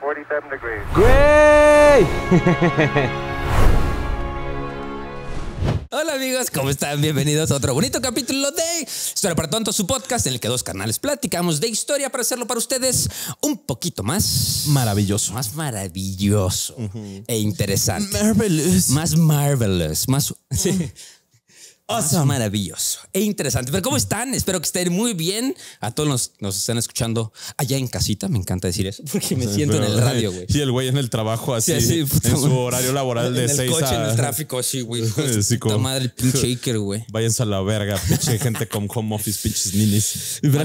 47 Hola amigos, ¿cómo están? Bienvenidos a otro bonito capítulo de Historia para Tontos, su podcast en el que dos canales platicamos de historia para hacerlo para ustedes un poquito más maravilloso. Más maravilloso e interesante. Más marvelous. Más... Ah, Maravilloso e interesante. Pero ¿cómo están? Espero que estén muy bien. A todos los nos están escuchando allá en casita. Me encanta decir eso porque me siento en el radio, güey. Sí, el güey en el trabajo así. en su horario laboral de 6 a... En el coche, en el tráfico así, güey. Sí, madre, el pinche Iker, güey. Váyanse a la verga, pinche gente con home office, pinches ninis. pero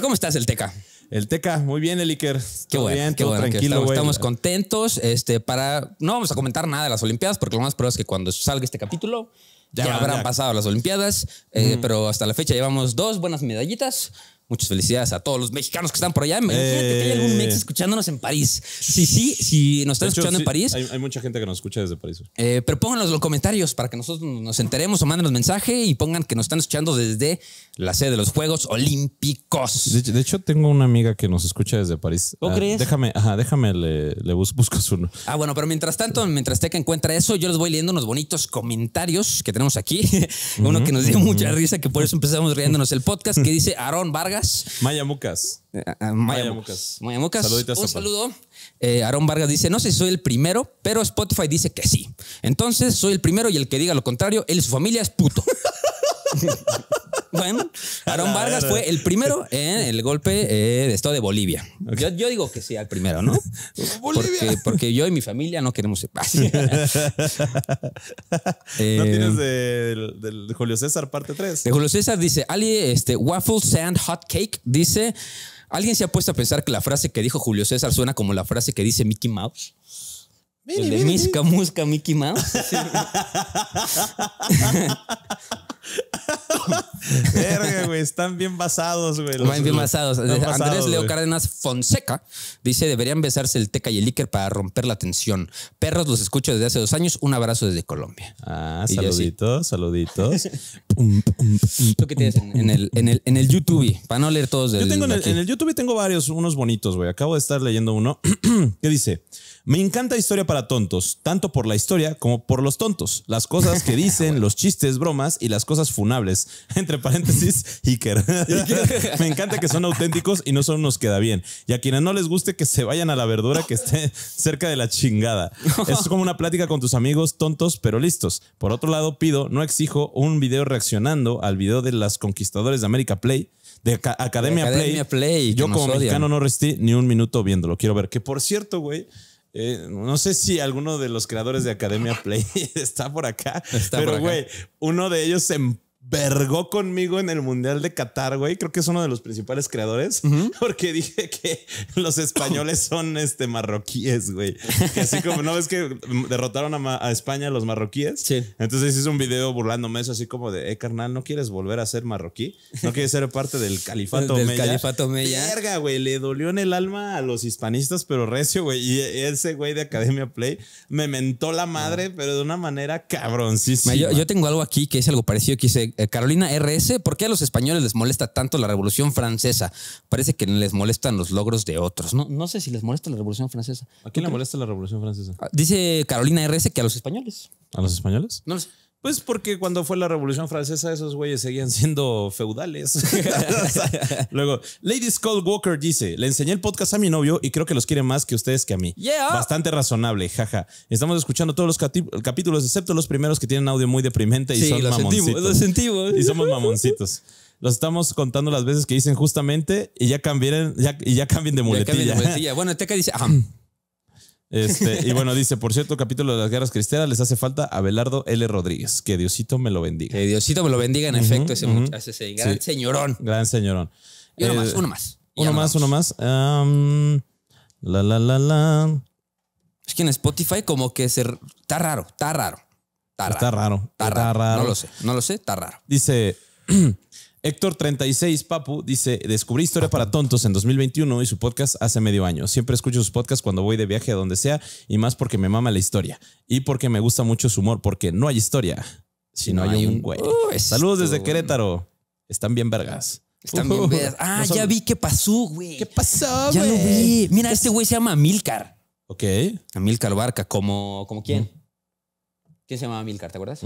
¿cómo estás, el Teca? El Teca, muy bien, Eliker. Qué bueno, qué tranquilo, estamos, contentos. Este, para no vamos a comentar nada de las Olimpiadas, porque lo más probable es que cuando salga este capítulo ya, habrán pasado las Olimpiadas. Eh, pero hasta la fecha llevamos dos buenas medallitas. Muchas felicidades a todos los mexicanos que están por allá. Imagínate que hay algún eh. mex escuchándonos en París. Sí, sí, si nos están escuchando en París. Hay, mucha gente que nos escucha desde París. Eh, pero pónganos los comentarios para que nosotros nos enteremos o manden los mensajes y pongan que nos están escuchando desde la sede de los Juegos Olímpicos. De, hecho, tengo una amiga que nos escucha desde París. ¿O ah, crees? Déjame, ajá, déjame, le, buscas uno Ah, bueno, pero mientras tanto, mientras Teca encuentra eso, yo les voy leyendo unos bonitos comentarios que tenemos aquí. Uno que nos dio mucha risa, que por eso empezamos riéndonos el podcast, que dice Aarón Vargas. Maya eh, ah, ah, Mucas. Maya, Mucas. Maya Mucas. un saludo. Eh, Aaron Vargas dice, no sé si soy el primero, pero Spotify dice que sí. Entonces, soy el primero y el que diga lo contrario, él y su familia es puto. bueno, Aaron Vargas fue el primero en el golpe eh, de esto de Bolivia. Yo, digo que sí al primero, ¿no? Bolivia. Porque, yo y mi familia no queremos ser paz. ¿No eh, tienes de, Julio César parte 3? De Julio César dice, este, Waffle Sand Hot Cake, dice, ¿alguien se ha puesto a pensar que la frase que dijo Julio César suena como la frase que dice Mickey Mouse? El de Misca Musca Mickey Mouse. están bien basados, güey. Están bien basados. Andrés Leo Cárdenas Fonseca dice: deberían besarse el teca y el líquer para romper la tensión. Perros los escucho desde hace dos años. Un abrazo desde Colombia. Ah, saluditos, saluditos. ¿Tú qué tienes en, el, en, el, en el YouTube? Para no leer todos. Yo tengo en el, YouTube tengo varios, unos bonitos, güey. Acabo de estar leyendo uno que dice: Me encanta historia para tontos, tanto por la historia como por los tontos. Las cosas que dicen, los chistes, bromas y las cosas funables. Entre paréntesis, Iker. Me encanta que son auténticos y no son unos queda bien. Y a quienes no les guste, que se vayan a la verdura que esté cerca de la chingada. Es como una plática con tus amigos tontos pero listos. Por otro lado, pido, no exijo un video reacción al video de las conquistadores de América Play, de Academia, Play. yo como mexicano no resistí ni un minuto viéndolo. Quiero ver. Que por cierto, güey, eh, no sé si alguno de los creadores de Academia Play está por acá, está pero güey, uno de ellos se vergó conmigo en el Mundial de Qatar, güey. Creo que es uno de los principales creadores, porque dije que los españoles son este, marroquíes, güey. así como, ¿no es que derrotaron a, España los marroquíes? Sí. Entonces hice un video burlándome eso, así como de, eh, carnal, ¿no quieres volver a ser marroquí? ¿No quieres ser parte del califato del califato Mella. Verga, güey, le dolió en el alma a los hispanistas, pero recio, güey. Y ese güey de Academia Play me mentó la madre, ah. pero de una manera cabroncísima. Yo, yo, tengo algo aquí que es algo parecido que hice eh, Carolina RS, ¿por qué a los españoles les molesta tanto la Revolución Francesa? Parece que les molestan los logros de otros. No, no sé si les molesta la Revolución Francesa. ¿A quién le molesta la Revolución Francesa? Ah, dice Carolina RS que a los españoles. ¿A los españoles? No lo sé es pues porque cuando fue la Revolución Francesa, esos güeyes seguían siendo feudales. Luego, Lady Skull Walker dice: Le enseñé el podcast a mi novio y creo que los quiere más que ustedes que a mí. Bastante razonable, jaja. Estamos escuchando todos los capítulos, excepto los primeros que tienen audio muy deprimente y son los mamoncitos. los sentimos. Y somos mamoncitos. los estamos contando las veces que dicen justamente y ya cambien, ya, y ya cambien de muletilla. bueno, Teca dice, este, y bueno, dice, por cierto, capítulo de las guerras cristianas, les hace falta a Abelardo L. Rodríguez. Que Diosito me lo bendiga. Que Diosito me lo bendiga, en efecto, ese, gran señorón. Gran señorón. Y uno más, eh, uno más. Uno más, uno más, la, la, la, la. Es que en Spotify como que se... Está raro. Está raro. Está raro. Está raro. No lo sé, no lo sé, está raro. Dice... Héctor 36 Papu dice, descubrí Historia para Tontos en 2021 y su podcast hace medio año. Siempre escucho sus podcast cuando voy de viaje a donde sea y más porque me mama la historia y porque me gusta mucho su humor, porque no hay historia si no, hay, un güey. Saludos desde Querétaro. Están bien vergas. Están bien vergas. Ah, ya vi qué pasó, güey. ¿Qué pasó, güey? Ya lo vi. Mira, este güey se llama Milcar Ok. Amilcar Barca, como, como quién. ¿Quién se llama Amilcar? ¿Te acuerdas?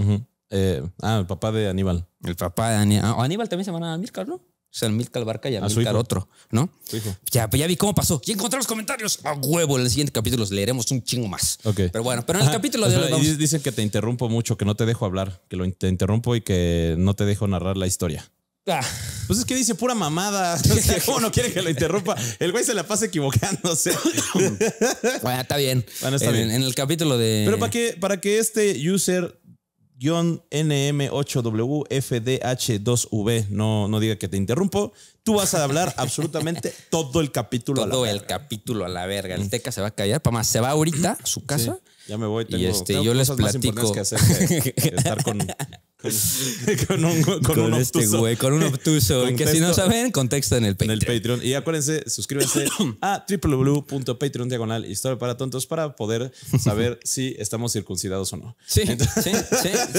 Eh, ah, el papá de Aníbal. El papá de Aníbal. Ah, Aníbal también se llama Amílcar, ¿no? O sea, Amílcar Barca y Amílcar ah, otro, ¿no? hijo. Pues ya, vi cómo pasó. ¿Quién encontré los comentarios a huevo. En el siguiente capítulo los leeremos un chingo más. Ok. Pero bueno, pero en el capítulo de Dicen que te interrumpo mucho, que no te dejo hablar, que lo te interrumpo y que no te dejo narrar la historia. Ah. Pues es que dice pura mamada. ¿Cómo no quiere que lo interrumpa? El güey se la pasa equivocándose. bueno, está bien. Bueno, está bien. En el capítulo de. Pero para que, para que este user NM8WFDH2V, no, no diga que te interrumpo, tú vas a hablar absolutamente todo el capítulo todo a la verga. el capítulo a la verga. El mm. Teca se va a callar, para se va ahorita a su casa. ya me voy, tengo, y este, yo les platico. más que hacer con con, un, este con, un obtuso. Güey, que si no saben, contexto en el Patreon. En el Patreon. Y acuérdense, suscríbanse a www.patreon diagonal historia para tontos para poder saber si estamos circuncidados o no. Sí, sí,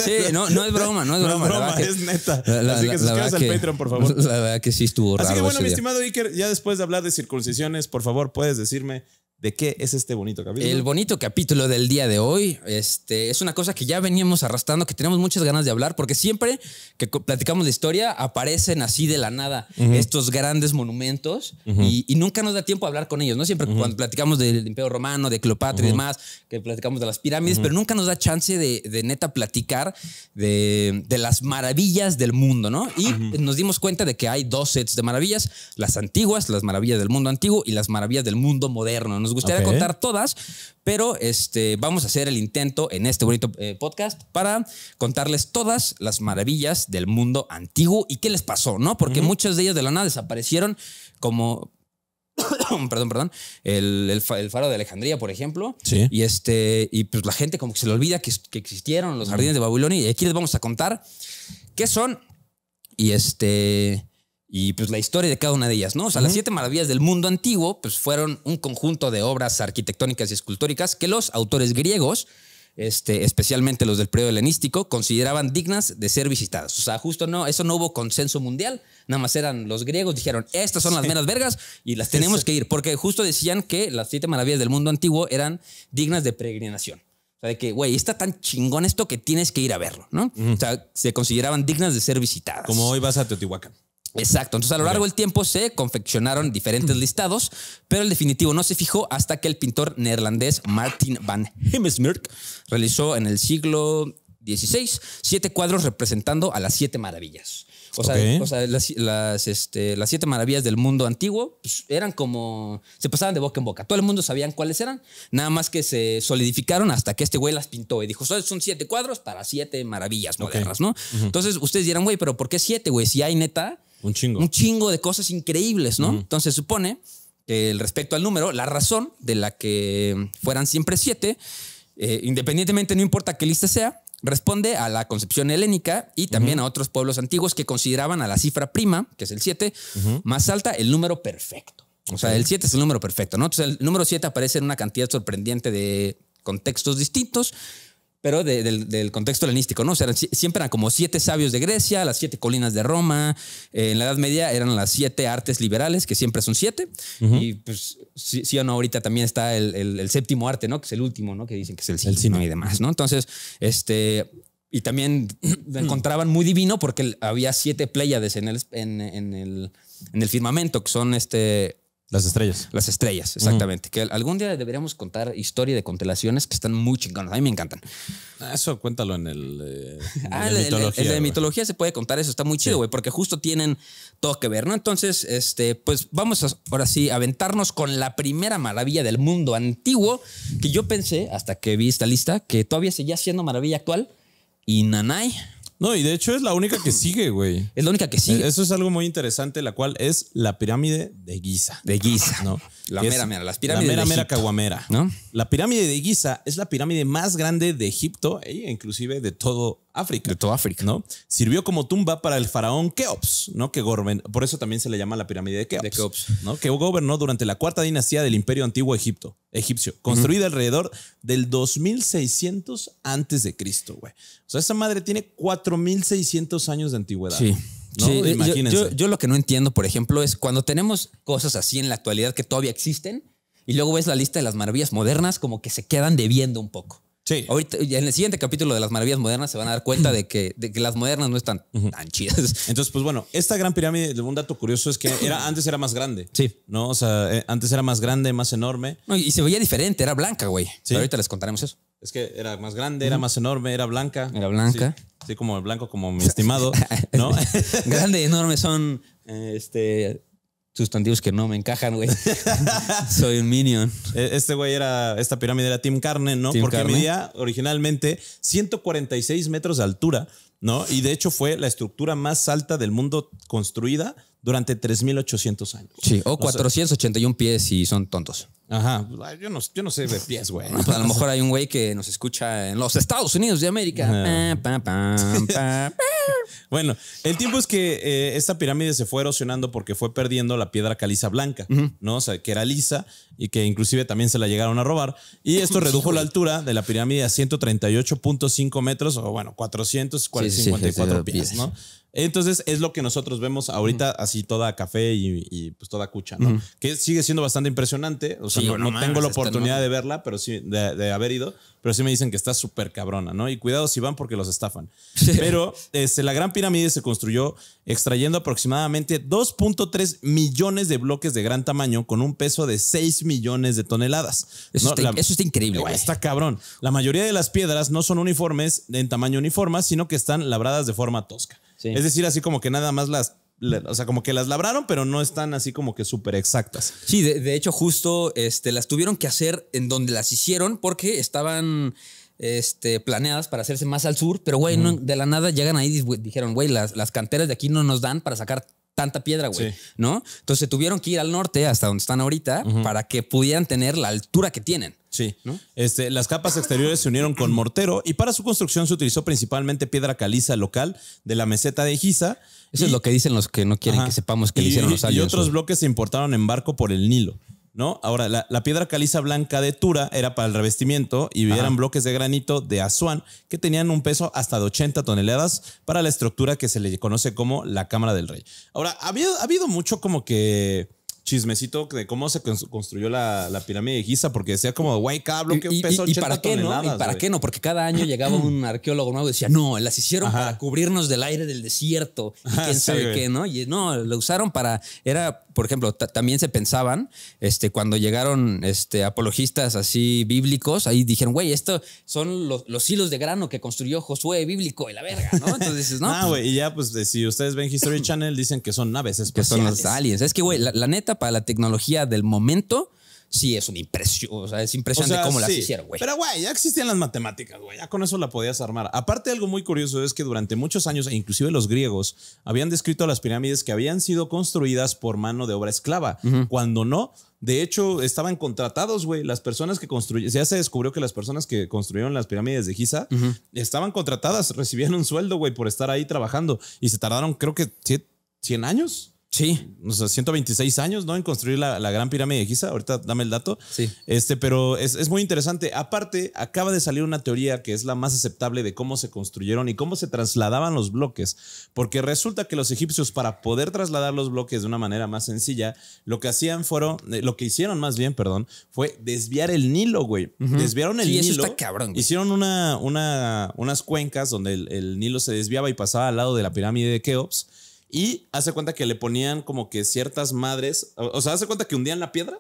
sí, No, no es broma, no es broma. es neta. Así que suscríbanse al Patreon, por favor. La verdad que sí estuvo raro. Así que bueno, mi estimado Iker, ya después de hablar de circuncisiones, por favor, puedes decirme ¿De qué es este bonito capítulo? El bonito capítulo del día de hoy este, es una cosa que ya veníamos arrastrando, que tenemos muchas ganas de hablar, porque siempre que platicamos de historia aparecen así de la nada estos grandes monumentos y, nunca nos da tiempo a hablar con ellos, ¿no? Siempre cuando platicamos del Imperio Romano, de Cleopatra y demás, que platicamos de las pirámides, pero nunca nos da chance de, neta platicar de, las maravillas del mundo, ¿no? Y nos dimos cuenta de que hay dos sets de maravillas, las antiguas, las maravillas del mundo antiguo y las maravillas del mundo moderno. Nos gustaría contar todas, pero este, vamos a hacer el intento en este bonito eh, podcast para contarles todas las maravillas del mundo antiguo y qué les pasó, ¿no? Porque muchas de ellas de la nada desaparecieron como perdón, perdón, el, faro de Alejandría, por ejemplo. Y este, y pues la gente como que se le olvida que, que existieron los jardines de Babilonia. Y aquí les vamos a contar qué son. Y este y pues la historia de cada una de ellas, ¿no? O sea, las siete maravillas del mundo antiguo pues fueron un conjunto de obras arquitectónicas y escultóricas que los autores griegos, este, especialmente los del periodo helenístico, consideraban dignas de ser visitadas. O sea, justo no, eso no hubo consenso mundial, nada más eran los griegos, dijeron, estas son las meras vergas y las tenemos que ir, porque justo decían que las siete maravillas del mundo antiguo eran dignas de peregrinación. O sea, de que, güey, está tan chingón esto que tienes que ir a verlo, ¿no? O sea, se consideraban dignas de ser visitadas. Como hoy vas a Teotihuacán. Exacto, entonces a lo largo del tiempo se confeccionaron diferentes listados, pero el definitivo no se fijó hasta que el pintor neerlandés Martin van Hemsmerk realizó en el siglo XVI siete cuadros representando a las siete maravillas. O sea, este, las, siete maravillas del mundo antiguo pues, eran como. Se pasaban de boca en boca. Todo el mundo sabían cuáles eran. Nada más que se solidificaron hasta que este güey las pintó y dijo: son siete cuadros para siete maravillas modernas, ¿no? Entonces ustedes dirán, güey, pero ¿por qué siete, güey? Si hay neta un chingo. Un chingo de cosas increíbles, ¿no? Entonces supone que respecto al número, la razón de la que fueran siempre siete, eh, independientemente, no importa qué lista sea, responde a la concepción helénica y también a otros pueblos antiguos que consideraban a la cifra prima, que es el siete, más alta, el número perfecto. O sea, el siete es el número perfecto, ¿no? Entonces, el número siete aparece en una cantidad sorprendente de contextos distintos, pero del, contexto helenístico, ¿no? O sea, siempre eran como siete sabios de Grecia, las siete colinas de Roma, eh, en la Edad Media eran las siete artes liberales, que siempre son siete, y pues sí, o no, ahorita también está el, séptimo arte, ¿no? Que es el último, ¿no? Que dicen que es el, cine y demás, ¿no? Entonces, este... Y también lo encontraban muy divino porque había siete pléyades en el, el, en el firmamento, que son este, las estrellas. Las estrellas, exactamente. Que algún día deberíamos contar historia de constelaciones que están muy chingonas. A mí me encantan. Ah, eso cuéntalo en el. Eh, en ah, el, mitología, el, de mitología se puede contar eso. Está muy chido, güey, porque justo tienen todo que ver, ¿no? Entonces, este, pues vamos ahora sí a aventarnos con la primera maravilla del mundo antiguo que yo pensé, hasta que vi esta lista, que todavía seguía siendo maravilla actual. Y Nanay no, y de hecho es la única que sigue, güey. Es la única que sigue. Eso es algo muy interesante, la cual es la pirámide de Giza. De Giza. ¿no? La mera, mera, las pirámides. La mera, mera caguamera. ¿no? La pirámide de Giza es la pirámide más grande de Egipto e inclusive de todo África. De toda África. ¿No? Sirvió como tumba para el faraón Keops, ¿no? Que por eso también se le llama la pirámide de Keops. ¿no? Que gobernó durante la cuarta dinastía del Imperio Antiguo Egipto, egipcio, construida alrededor del 2600 antes de Cristo, güey. O sea, esa madre tiene 4600 años de antigüedad. Sí. Imagínense. Yo, yo, lo que no entiendo, por ejemplo, es cuando tenemos cosas así en la actualidad que todavía existen y luego ves la lista de las maravillas modernas como que se quedan debiendo un poco. Sí. Ahorita, en el siguiente capítulo de las maravillas modernas se van a dar cuenta de que, las modernas no están tan chidas. Entonces, pues bueno, esta gran pirámide, un dato curioso es que antes era más grande. Sí. ¿No? O sea, eh, antes era más grande, más enorme. y se veía diferente, era blanca, güey. Sí. Pero ahorita les contaremos eso. Es que era más grande, era más enorme, era blanca. Era blanca. Sí, como el blanco, como mi estimado, grande enorme son, eh, este sustantivos que no me encajan, güey. Soy un minion. E-, este güey era, esta pirámide era Team Carne, ¿no? Porque medía originalmente 146 metros de altura, ¿no? Y de hecho fue la estructura más alta del mundo construida durante 3.800 años. Sí, o 481 pies y son tontos. Ajá, yo no, sé de pies, güey. Pues a lo mejor hay un güey que nos escucha en los Estados Unidos de América. bueno, el tiempo es que eh, esta pirámide se fue erosionando porque fue perdiendo la piedra caliza blanca, ¿no? O sea, que era lisa y que inclusive también se la llegaron a robar. Y esto redujo la altura de la pirámide a 138.5 metros o bueno, 454 pies, ¿no? Entonces es lo que nosotros vemos ahorita así toda café y, pues toda cucha, ¿no? Que sigue siendo bastante impresionante. O sea, no, tengo la oportunidad de verla, pero sí, de, haber ido, pero sí me dicen que está súper cabrona, ¿no? Y cuidado si van porque los estafan. pero este, la Gran Pirámide se construyó extrayendo aproximadamente 2.3 millones de bloques de gran tamaño con un peso de 6 millones de toneladas. Eso, es eso está, increíble. está cabrón. La mayoría de las piedras no son uniformes en tamaño uniforme, sino que están labradas de forma tosca. Es decir, así como que nada más las o sea, como que las labraron, pero no están así como que súper exactas. Sí, de, hecho, justo este, las tuvieron que hacer en donde las hicieron porque estaban este, planeadas para hacerse más al sur, pero güey, de la nada llegan ahí y dijeron, güey, las, las canteras de aquí no nos dan para sacar tanta piedra, güey, ¿no? Entonces tuvieron que ir al norte, hasta donde están ahorita, para que pudieran tener la altura que tienen. Sí. Este, las capas exteriores se unieron con mortero y para su construcción se utilizó principalmente piedra caliza local de la meseta de Giza. Eso es lo que dicen los que no quieren que sepamos que le hicieron los Y otros bloques se importaron en barco por el Nilo. ¿no? Ahora, la, piedra caliza blanca de Tura era para el revestimiento y eran bloques de granito de Asuán que tenían un peso hasta de 80 toneladas para la estructura que se le conoce como la Cámara del Rey. Ahora, ha habido, mucho como que chismecito de cómo se construyó la, pirámide de Giza, porque decía como, güey, cada bloque un peso de ¿Y para qué no? ¿Y para qué no? Porque cada año llegaba un arqueólogo nuevo y decía, no, las hicieron para cubrirnos del aire del desierto y quién sabe qué, ¿no? Y no, lo usaron para, era por ejemplo, también se pensaban, este, cuando llegaron este, apologistas así bíblicos, ahí dijeron, güey, estos son los, hilos de grano que construyó Josué bíblico y la verga, ¿no? Entonces dices, no. ah, pues güey, y ya, pues si ustedes ven History Channel, dicen que son naves espaciales. Que son aliens. Es que, güey, la neta, para la tecnología del momento, sí es una impresión, o sea, es impresionante cómo la las hicieron, güey. Pero, güey, ya existían las matemáticas, güey, ya con eso la podías armar. Aparte, algo muy curioso es que durante muchos años, e inclusive los griegos, habían descrito las pirámides que habían sido construidas por mano de obra esclava, cuando no. De hecho, estaban contratados, güey. Las personas que construyeron, ya se descubrió que las personas que construyeron las pirámides de Giza estaban contratadas, recibían un sueldo, güey, por estar ahí trabajando. Y se tardaron, creo que, 100 años Sí, 126 años, ¿no? En construir la, gran pirámide de Giza. Ahorita dame el dato. Sí. Este, pero es, muy interesante. Aparte, acaba de salir una teoría que es la más aceptable de cómo se construyeron y cómo se trasladaban los bloques. Porque resulta que los egipcios, para poder trasladar los bloques de una manera más sencilla, lo que hacían fueron, eh, lo que hicieron más bien, perdón, fue desviar el Nilo, güey. Desviaron el Nilo. cabrón, Hicieron una, una, unas cuencas donde el, el Nilo se desviaba y pasaba al lado de la pirámide de Keops y hace cuenta que le ponían como que ciertas madres, o, sea, hace cuenta que hundían la piedra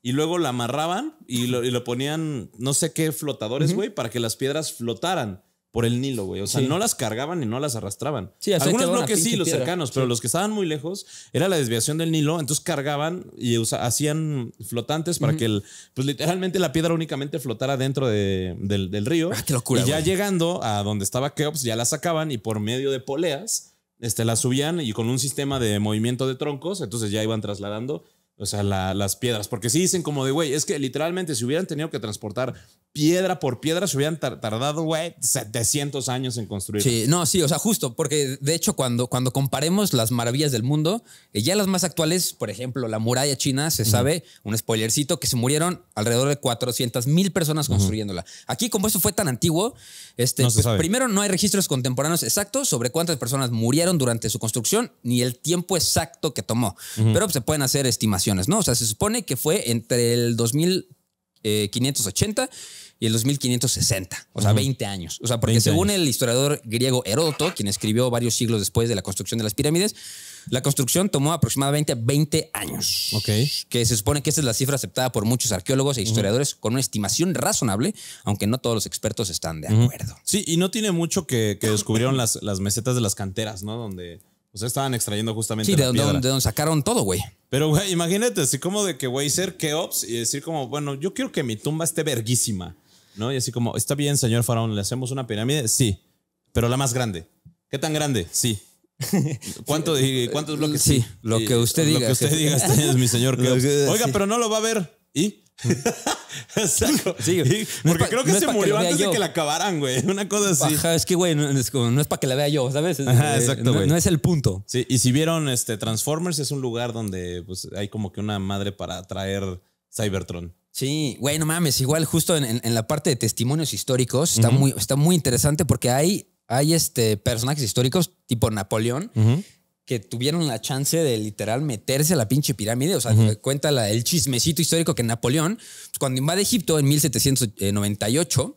y luego la amarraban y lo, ponían no sé qué flotadores, güey, para que las piedras flotaran por el Nilo, güey. O sea, no las cargaban y no las arrastraban. Sí, Algunos bloques sí, los cercanos, pero los que estaban muy lejos era la desviación del Nilo, entonces cargaban y hacían flotantes para que pues literalmente la piedra únicamente flotara dentro del, río. Ah, qué locura. Y ya llegando a donde estaba Keops, ya la sacaban y por medio de poleas este, la subían y con un sistema de movimiento de troncos, entonces ya iban trasladando, o sea, las piedras, porque sí dicen como de, güey, es que literalmente si hubieran tenido que transportar piedra por piedra, se hubieran tardado, güey, 700 años en construir. Sí, no, sí, o sea, justo, porque de hecho cuando, cuando comparemos las maravillas del mundo, eh, ya las más actuales, por ejemplo, la muralla china, se sabe, un spoilercito, que se murieron alrededor de 400 mil personas construyéndola. Aquí, como esto fue tan antiguo, este, pues, primero, no hay registros contemporáneos exactos sobre cuántas personas murieron durante su construcción ni el tiempo exacto que tomó. Pero pues, se pueden hacer estimaciones, ¿no? O sea, se supone que fue entre el 2580 y el 2560, o sea, 20 años. O sea, porque según el historiador griego Heródoto, quien escribió varios siglos después de la construcción de las pirámides, la construcción tomó aproximadamente 20 años. Ok. Que se supone que esa es la cifra aceptada por muchos arqueólogos e historiadores con una estimación razonable, aunque no todos los expertos están de acuerdo. Sí, y no tiene mucho que, descubrieron las, las mesetas de las canteras, ¿no? Donde... O sea, estaban extrayendo justamente. Sí, de, piedra. Donde, de, donde, sacaron todo, güey. Pero, güey, imagínate, así como de que, güey, ser Keops y decir como, bueno, yo quiero que mi tumba esté verguísima. ¿no? Y así como, está bien, señor faraón, ¿le hacemos una pirámide? Sí, pero la más grande. ¿Qué tan grande? Sí. ¿Cuánto, ¿Cuántos bloques? Sí, lo que usted diga. Lo que usted diga, es mi señor. oiga, pero no lo va a ver. ¿Y? sí, porque creo que se murió antes de que la acabaran, güey. Una cosa así. es que, güey, no es, no es para que la vea yo, ¿sabes? Eh, no, es el punto. Sí, y si vieron este Transformers, es un lugar donde pues, hay como que una madre para traer Cybertron. Sí, güey, no mames, igual justo en, la parte de testimonios históricos está, muy, está muy interesante porque hay, hay este, personajes históricos tipo Napoleón tuvieron la chance de literal meterse a la pinche pirámide. O sea, cuenta el chismecito histórico que Napoleón, pues cuando invade Egipto en 1798,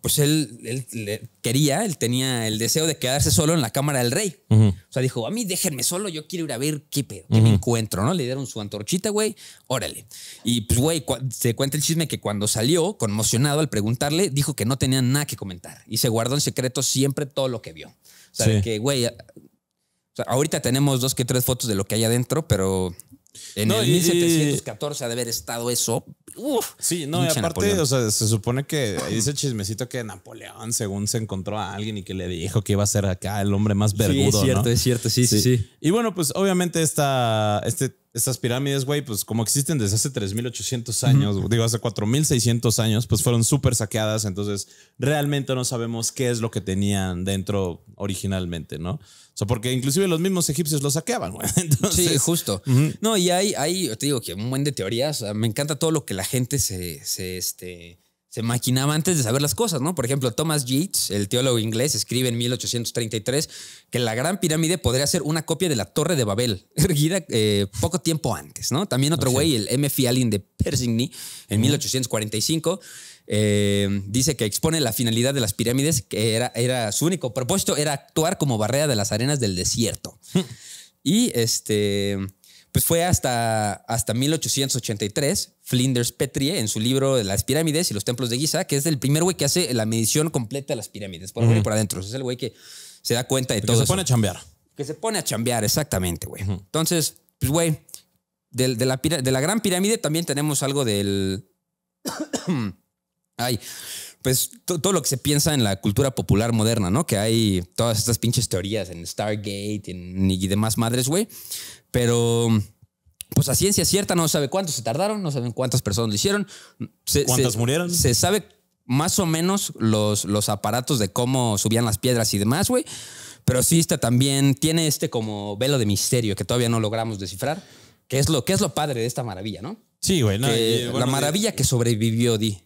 pues él, quería, él tenía el deseo de quedarse solo en la cámara del rey. O sea, dijo, a mí déjenme solo, yo quiero ir a ver qué pero qué me encuentro, ¿no? Le dieron su antorchita, güey, órale. Y pues, güey, se cuenta el chisme que cuando salió, conmocionado al preguntarle, dijo que no tenía nada que comentar y se guardó en secreto siempre todo lo que vio. O sea, que, güey, ahorita tenemos dos que tres fotos de lo que hay adentro, pero en 1714 ha de haber estado eso. sí, no, y aparte, o sea, se supone que dice chismecito que Napoleón, según se encontró a alguien y que le dijo que iba a ser acá el hombre más vergudo. Sí, es cierto, es cierto, sí, sí, sí, Y bueno, pues obviamente esta, este, estas pirámides, güey, pues como existen desde hace 3800 años, digo, hace 4600 años, pues fueron súper saqueadas. Entonces, realmente no sabemos qué es lo que tenían dentro originalmente, ¿no? sea, porque inclusive los mismos egipcios lo saqueaban, güey. sí, justo. No, y hay, hay, te digo que un buen de teorías. Me encanta todo lo que la gente se, se este, se maquinaba antes de saber las cosas, ¿no? Por ejemplo, Thomas Yeats, el teólogo inglés, escribe en 1833 que la Gran Pirámide podría ser una copia de la Torre de Babel, erguida eh, poco tiempo antes, ¿no? También otro güey, el M. Fialin de Persigny, en 1845, eh, dice que expone la finalidad de las pirámides, que era, era su único propósito, era actuar como barrera de las arenas del desierto. Hm. y este pues fue hasta, hasta 1883, Flinders Petrie, en su libro de las pirámides y los templos de Giza, que es el primer güey que hace la medición completa de las pirámides, por ahí por adentro. Es el güey que se da cuenta de todo. Que se pone a chambear. Que se pone a chambear, exactamente, güey. Entonces, pues, güey, la, de la gran pirámide también tenemos algo del... Ay, pues todo lo que se piensa en la cultura popular moderna, ¿no? Que hay todas estas pinches teorías en Stargate en, y demás madres, güey. Pero, pues a ciencia cierta no se sabe cuántos se tardaron, no saben cuántas personas lo hicieron. ¿Cuántas murieron? Se sabe más o menos los, los aparatos de cómo subían las piedras y demás, güey. Pero sí está también, tiene este como velo de misterio que todavía no logramos descifrar, que es lo, que es lo padre de esta maravilla, ¿no? Sí, güey. la maravilla que sobrevivió Di.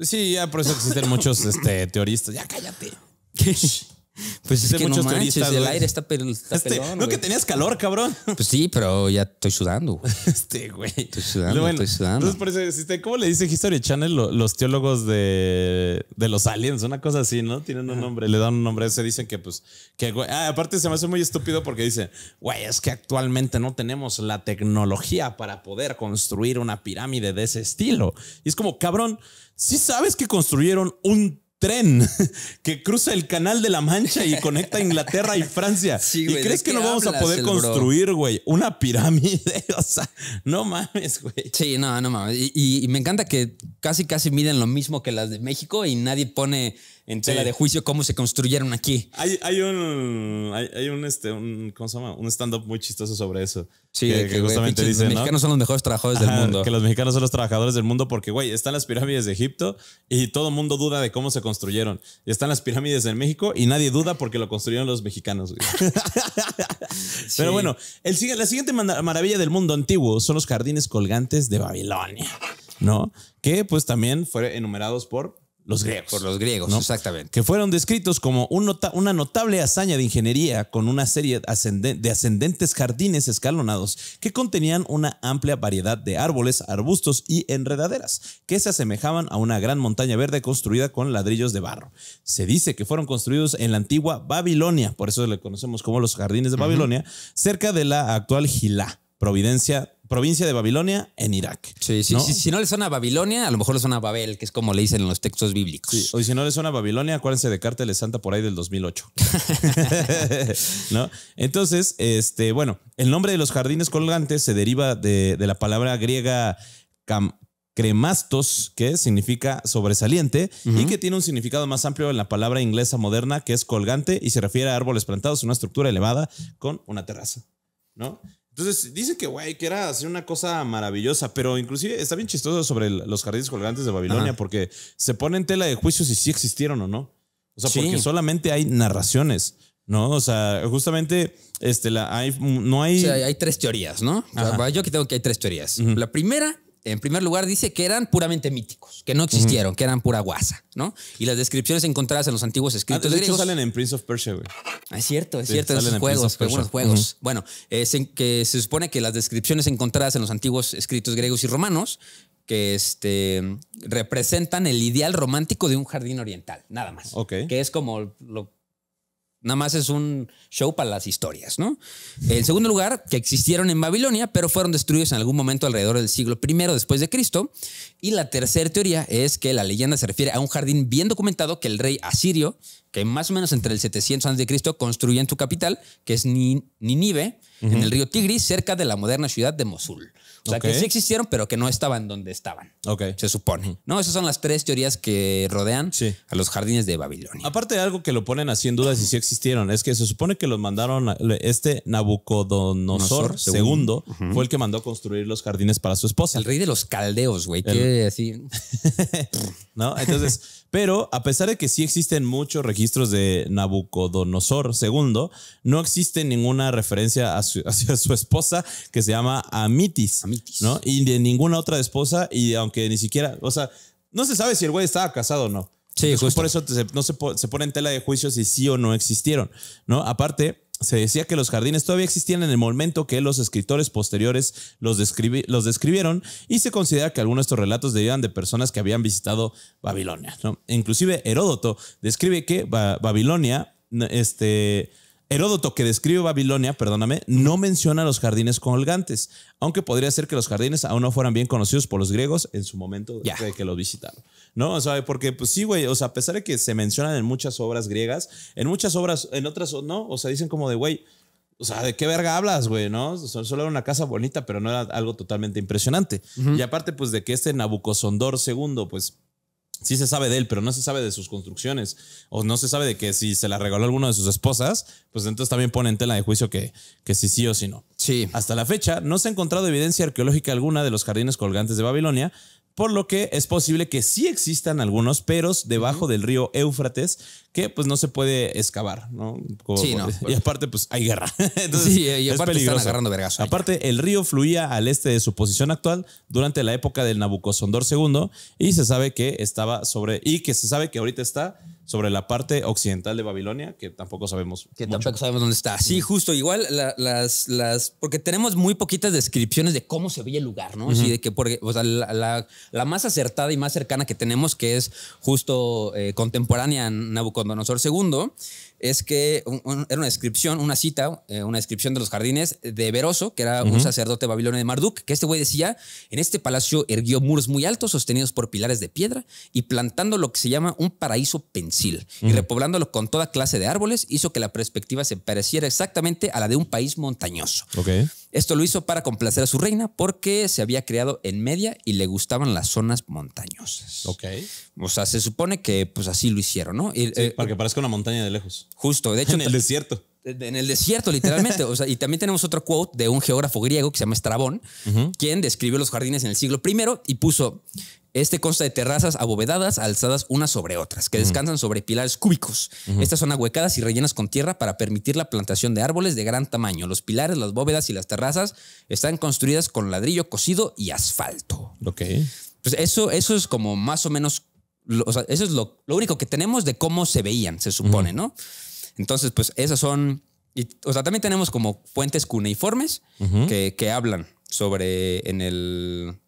Sí, ya por eso existen muchos este, teoristas. Ya cállate. Pues es, que muchos no el aire está, pel, este, No que tenías calor, cabrón. Pues sí, pero ya estoy sudando, Este, güey. Estoy sudando, estoy sudando. Entonces, por eso, ¿cómo le dice History Channel los teólogos de, de los aliens? Una cosa así, ¿no? Tienen un nombre, le dan un nombre. Se dicen que, pues, que, ah, aparte se me hace muy estúpido porque dice, güey, es que actualmente no tenemos la tecnología para poder construir una pirámide de ese estilo. Y es como, cabrón, si ¿sí sabes que construyeron un tren que cruza el Canal de la Mancha y conecta Inglaterra y Francia. ¿Y crees que no vamos a poder construir, güey, una pirámide? O sea, no mames, güey. Sí, no, no mames. Y, y me encanta que casi, casi miden lo mismo que las de México y nadie pone en tela de juicio cómo se construyeron aquí. Hay, un, hay, este, un, ¿cómo se llama? Un stand-up muy chistoso sobre eso. Sí, que, los mexicanos son los mejores trabajadores del mundo. Que los mexicanos son los trabajadores del mundo porque, güey, están las pirámides de Egipto y todo el mundo duda de cómo se construyeron. Y Están las pirámides en México y nadie duda porque lo construyeron los mexicanos. Pero bueno, la siguiente maravilla del mundo antiguo son los jardines colgantes de Babilonia, ¿no? Que pues también fueron enumerados por los griegos. Por los griegos, ¿no? exactamente. Que fueron descritos como una notable hazaña de ingeniería con una serie de ascendentes jardines escalonados que contenían una amplia variedad de árboles, arbustos y enredaderas que se asemejaban a una gran montaña verde construida con ladrillos de barro. Se dice que fueron construidos en la antigua Babilonia, por eso le conocemos como los jardines de Babilonia, cerca de la actual Gilá, Providencia provincia de Babilonia en Irak. Sí, si no le suena a Babilonia, a lo mejor le suena a Babel, que es como le dicen en los textos bíblicos. o si no le suena a Babilonia, acuérdense de Cárteles Santa por ahí del 2008. ¿No? Entonces, este, bueno, el nombre de los jardines colgantes se deriva de, la palabra griega cremastos, que significa sobresaliente y que tiene un significado más amplio en la palabra inglesa moderna, que es colgante y se refiere a árboles plantados en una estructura elevada con una terraza. ¿No? Entonces, dice que, güey, que era así una cosa maravillosa, pero inclusive está bien chistoso sobre los jardines colgantes de Babilonia, porque se pone en tela de juicio si sí existieron o no. O sea, porque solamente hay narraciones, ¿no? O sea, justamente, este, la, hay, no hay... hay tres teorías, ¿no? yo que tengo que hay tres teorías. La primera en primer lugar dice que eran puramente míticos, que no existieron, que eran pura guasa, ¿no? Y las descripciones encontradas en los antiguos ah, escritos griegos... de griegos, salen en Prince of Persia, güey. Ah, es cierto, es cierto, en juegos, en juegos. Bueno, es eh, que se supone que las descripciones encontradas en los antiguos escritos griegos y romanos que este, representan el ideal romántico de un jardín oriental, nada más. Ok. Que es como lo Nada más es un show para las historias, ¿no? En segundo lugar, que existieron en Babilonia, pero fueron destruidos en algún momento alrededor del siglo I después de Cristo. Y la tercera teoría es que la leyenda se refiere a un jardín bien documentado que el rey asirio, que más o menos entre el 700 a.C., construyó en su capital, que es Ninive, en el río Tigris, cerca de la moderna ciudad de Mosul. O sea, que sí existieron, pero que no estaban donde estaban. Ok. Se supone. No, esas son las tres teorías que rodean a los jardines de Babilonia. Aparte de algo que lo ponen así en duda si sí existieron, es que se supone que los mandaron, este Nabucodonosor II fue el que mandó a construir los jardines para su esposa. El rey de los caldeos, güey. Que así. ¿No? Entonces. Pero a pesar de que sí existen muchos registros de Nabucodonosor II, no existe ninguna referencia hacia su, esposa que se llama Amitis, ¿no? Y de ninguna otra esposa, y aunque ni siquiera, o sea, no se sabe si el güey estaba casado o no. Sí, Por eso no se pone en tela de juicio si sí o no existieron, ¿no? Aparte, se decía que los jardines todavía existían en el momento que los escritores posteriores los, describieron y se considera que algunos de estos relatos derivan de personas que habían visitado Babilonia. ¿no? Inclusive Heródoto describe que Babilonia este, Heródoto, que describe Babilonia, perdóname, no menciona los jardines colgantes, aunque podría ser que los jardines aún no fueran bien conocidos por los griegos en su momento de que los visitaron. ¿No? O sea, porque pues sí, güey, o sea, a pesar de que se mencionan en muchas obras griegas, en muchas obras, en otras no, o sea, dicen como de, güey, o sea, ¿de qué verga hablas, güey? ¿No? solo era una casa bonita, pero no era algo totalmente impresionante. Y aparte, pues, de que este Nabucodonosor II, pues, sí se sabe de él, pero no se sabe de sus construcciones o no se sabe de que si se la regaló alguna de sus esposas, pues entonces también pone en tela de juicio que, que sí o sí no. Sí. Hasta la fecha no se ha encontrado evidencia arqueológica alguna de los jardines colgantes de Babilonia, por lo que es posible que sí existan algunos peros debajo del río Éufrates que pues no se puede excavar, ¿no? sí, no. Y aparte pues hay guerra. sí, y aparte están agarrando Aparte el río fluía al este de su posición actual durante la época del Nabucodonosor II y se sabe que estaba sobre y que se sabe que ahorita está sobre la parte occidental de Babilonia, que tampoco sabemos. Que tampoco sabemos dónde está. Sí, justo. Igual las, las, porque tenemos muy poquitas descripciones de cómo se veía el lugar, ¿no? Sí, de que, porque, o sea, la, más acertada y más cercana que tenemos, que es justo eh, contemporánea a Nabucodonosor II, es que era una descripción, una cita, eh, una descripción de los jardines de Beroso que era un sacerdote babilonio de Marduk, que este güey decía, en este palacio erguió muros muy altos sostenidos por pilares de piedra y plantando lo que se llama un paraíso pensil y repoblándolo con toda clase de árboles, hizo que la perspectiva se pareciera exactamente a la de un país montañoso. Esto lo hizo para complacer a su reina porque se había creado en media y le gustaban las zonas montañosas. Ok. O sea, se supone que pues así lo hicieron, ¿no? sí, eh, para que parezca una montaña de lejos. Justo, de hecho. en el desierto. En el desierto, literalmente. y también tenemos otro quote de un geógrafo griego que se llama Estrabón, quien describió los jardines en el siglo I y puso, este consta de terrazas abovedadas alzadas unas sobre otras, que descansan sobre pilares cúbicos. Estas son ahuecadas y rellenas con tierra para permitir la plantación de árboles de gran tamaño. Los pilares, las bóvedas y las terrazas están construidas con ladrillo cocido y asfalto. Ok. Pues eso, eso es como más o menos, eso es lo, único que tenemos de cómo se veían, se supone, ¿no? Entonces, pues esas son, y, o sea, también tenemos como puentes cuneiformes que, que hablan sobre en el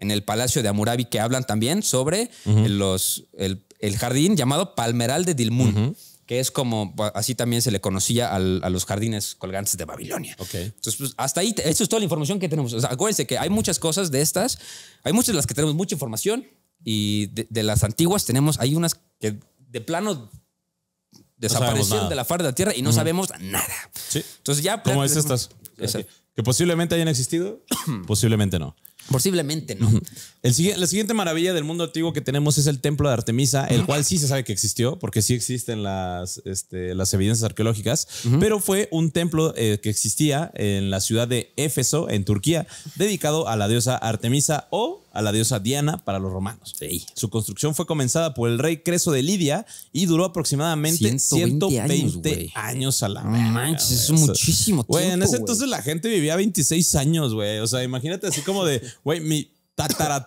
en el Palacio de Amurabi que hablan también sobre los, el, el, jardín llamado Palmeral de Dilmun. que es como así también se le conocía a los jardines colgantes de Babilonia. Okay. Entonces, pues, hasta ahí, eso es toda la información que tenemos. O acuérdense que hay muchas cosas de estas, hay muchas de las que tenemos mucha información y de, las antiguas tenemos, hay unas que de plano desaparecieron de la faz de la tierra y no sabemos nada. Sí. Entonces, ya. ¿Cómo es estas? Que posiblemente hayan existido, posiblemente no. Posiblemente no. El, la siguiente maravilla del mundo antiguo que tenemos es el templo de Artemisa, el cual sí se sabe que existió, porque sí existen las, este, las evidencias arqueológicas, pero fue un templo eh, que existía en la ciudad de Éfeso, en Turquía, dedicado a la diosa Artemisa o a la diosa Diana para los romanos. Su construcción fue comenzada por el rey Creso de Lidia y duró aproximadamente 120, años, a la manches, es muchísimo tiempo. en ese entonces la gente vivía 26 años, güey. O sea, imagínate así como de, güey, mi tatara,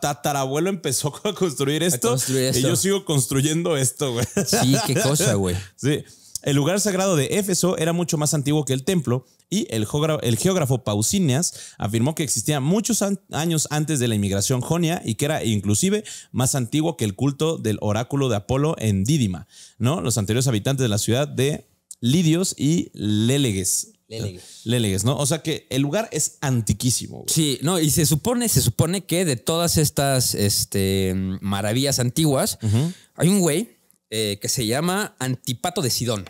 empezó a construir esto. Y yo sigo construyendo esto, güey. Sí, qué cosa, güey. Sí. El lugar sagrado de Éfeso era mucho más antiguo que el templo y el, geógrafo Pausinias afirmó que existía muchos años antes de la inmigración jonia y que era inclusive más antiguo que el culto del oráculo de Apolo en Dídima, ¿no? Los anteriores habitantes de la ciudad de Lidios y Leleges. Lelegues. Lelegues, ¿no? O sea que el lugar es antiquísimo. Sí, no, y se supone, se supone que de todas estas este, maravillas antiguas, hay un güey eh, que se llama Antipato de Sidón.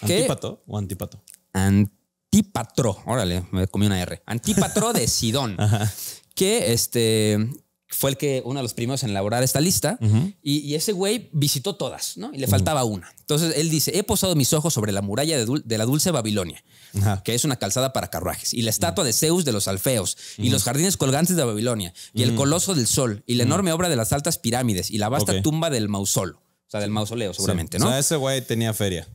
¿Antipato o antipato? Antipatro, órale, me comí una R. Antipatro de Sidón. Ajá. Que este fue el que uno de los primeros en elaborar esta lista, y, ese güey visitó todas, ¿no? Y le faltaba una. Entonces él dice, he posado mis ojos sobre la muralla de, la dulce Babilonia, que es una calzada para carruajes, y la estatua de Zeus de los Alfeos, y los jardines colgantes de Babilonia, y el coloso del sol, y la enorme obra de las altas pirámides, y la vasta tumba del mausolo, o sea, del mausoleo seguramente, ¿no? O sea, ese güey tenía feria.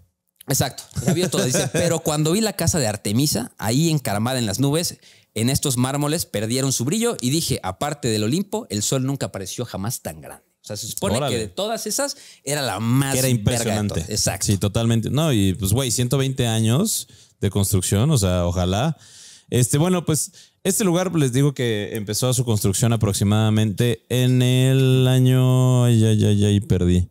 Exacto, todo, dice, pero cuando vi la casa de Artemisa, ahí encaramada en las nubes, en estos mármoles perdieron su brillo y dije, aparte del Olimpo, el sol nunca apareció jamás tan grande. O sea, se supone que de todas esas era la más. era impresionante. Exacto. Sí, totalmente. No, y pues, güey, 120 años de construcción, o sea, ojalá. Este, bueno, pues este lugar pues, les digo que empezó a su construcción aproximadamente en el año. ya, ay, ay, ay, perdí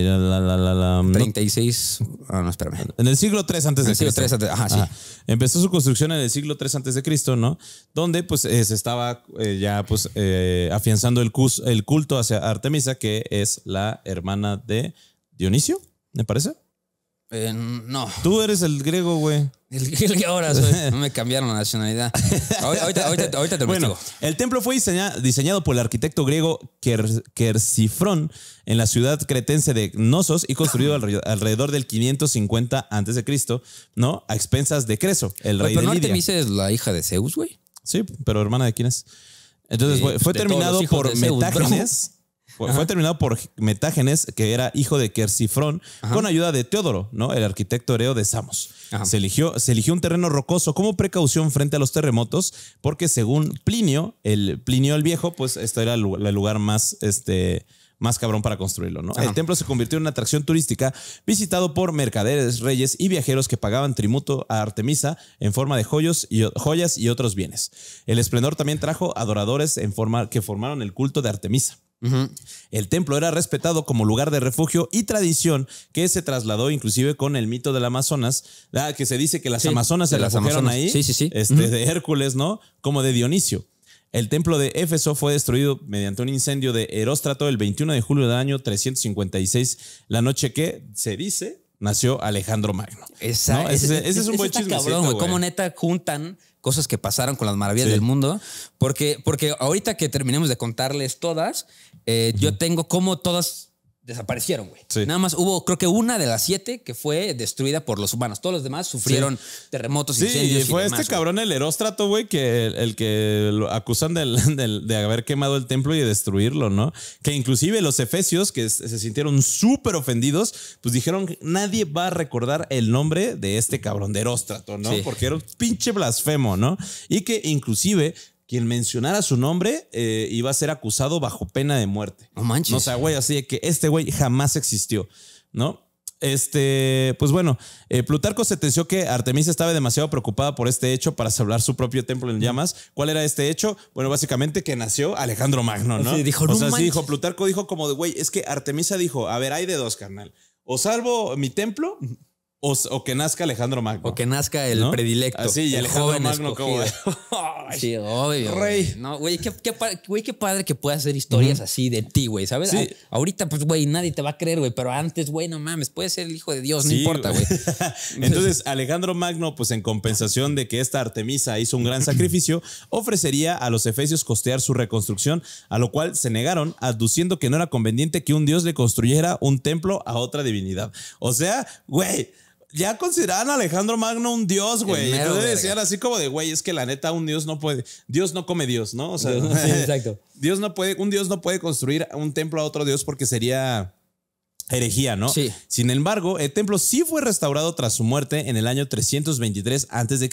la, la, la, 36. Ah, no, espérame. En el siglo 3 antes de Cristo. Siglo Empezó su construcción en el siglo 3 antes de Cristo, ¿no? Donde pues eh, se estaba eh, ya pues eh, afianzando el, el culto hacia Artemisa, que es la hermana de Dionisio, me parece. Eh, no. Tú eres el griego, güey. El, que ahora soy. No me cambiaron la nacionalidad. Ahorita, te lo Bueno, el templo fue diseñado, por el arquitecto griego Ker, en la ciudad cretense de Gnosos y construido alrededor del 550 a.C., ¿no? A expensas de Creso, el rey pero de Lidia. ¿No es la hija de Zeus, güey? Sí, pero hermana de quién es. Entonces, fue, terminado por fue, terminado por Metágenes, que era hijo de Quercifrón, con ayuda de Teodoro, ¿no? el arquitecto hereo de Samos. Se eligió, un terreno rocoso como precaución frente a los terremotos, porque según Plinio, el Plinio el Viejo, pues esto era el, lugar más, este, más cabrón para construirlo, ¿no? El templo se convirtió en una atracción turística visitado por mercaderes, reyes y viajeros que pagaban tributo a Artemisa en forma de joyos y, joyas y otros bienes. El esplendor también trajo adoradores en forma que formaron el culto de Artemisa. El templo era respetado como lugar de refugio y tradición que se trasladó inclusive con el mito del Amazonas, ah, que se dice que las Amazonas se las refugiaron ahí, este, de Hércules, ¿no? Como de Dionisio. El templo de Éfeso fue destruido mediante un incendio de Heróstrato el 21 de julio del año 356, la noche que se dice nació Alejandro Magno. Exacto. Ese, es un buen cabrón, Cómo neta juntan cosas que pasaron con las maravillas del mundo, porque, porque ahorita que terminemos de contarles todas, eh, yo tengo como todas desaparecieron, güey. Nada más hubo, creo que una de las siete que fue destruida por los humanos. Todos los demás sufrieron terremotos, y incendios. Sí, fue y fue este cabrón el Heróstrato, güey, que el, que lo acusan de haber quemado el templo y de destruirlo, ¿no? Que inclusive los efesios, que se sintieron súper ofendidos, pues dijeron, nadie va a recordar el nombre de este cabrón de Heróstrato, ¿no? Porque era un pinche blasfemo, ¿no? Y que inclusive quien mencionara su nombre eh, iba a ser acusado bajo pena de muerte. No manches. O sea, güey, así que este güey jamás existió, ¿no? Este, pues bueno, eh, Plutarco se sentenció que Artemisa estaba demasiado preocupada por este hecho para salvar su propio templo en llamas. ¿Cuál era este hecho? Bueno, básicamente que nació Alejandro Magno, ¿no? dijo, o sea, sí, dijo, Plutarco dijo como de, güey, es que Artemisa dijo, a ver, hay de dos, carnal. O salvo mi templo o, que nazca Alejandro Magno. O que nazca el predilecto. Así, ah, y Alejandro Magno Sí, obvio. Rey. No, güey, qué, padre que pueda hacer historias así de ti, güey, ¿sabes? Ah, ahorita, pues, güey, nadie te va a creer, güey, pero antes, güey, no mames, Puede ser el hijo de Dios, no importa, güey. Entonces, Alejandro Magno, pues, en compensación de que esta Artemisa hizo un gran sacrificio, ofrecería a los efesios costear su reconstrucción, a lo cual se negaron, aduciendo que no era conveniente que un dios le construyera un templo a otra divinidad. O sea, güey, ya consideraban a Alejandro Magno un dios, güey. Entonces decían así como de, güey, es que la neta un dios no puede, Dios no come dios, ¿no? O sea, sí, exacto. Dios no puede, un dios no puede construir un templo a otro dios porque sería herejía, ¿no? Sí. Sin embargo, el templo sí fue restaurado tras su muerte en el año 323 a.C.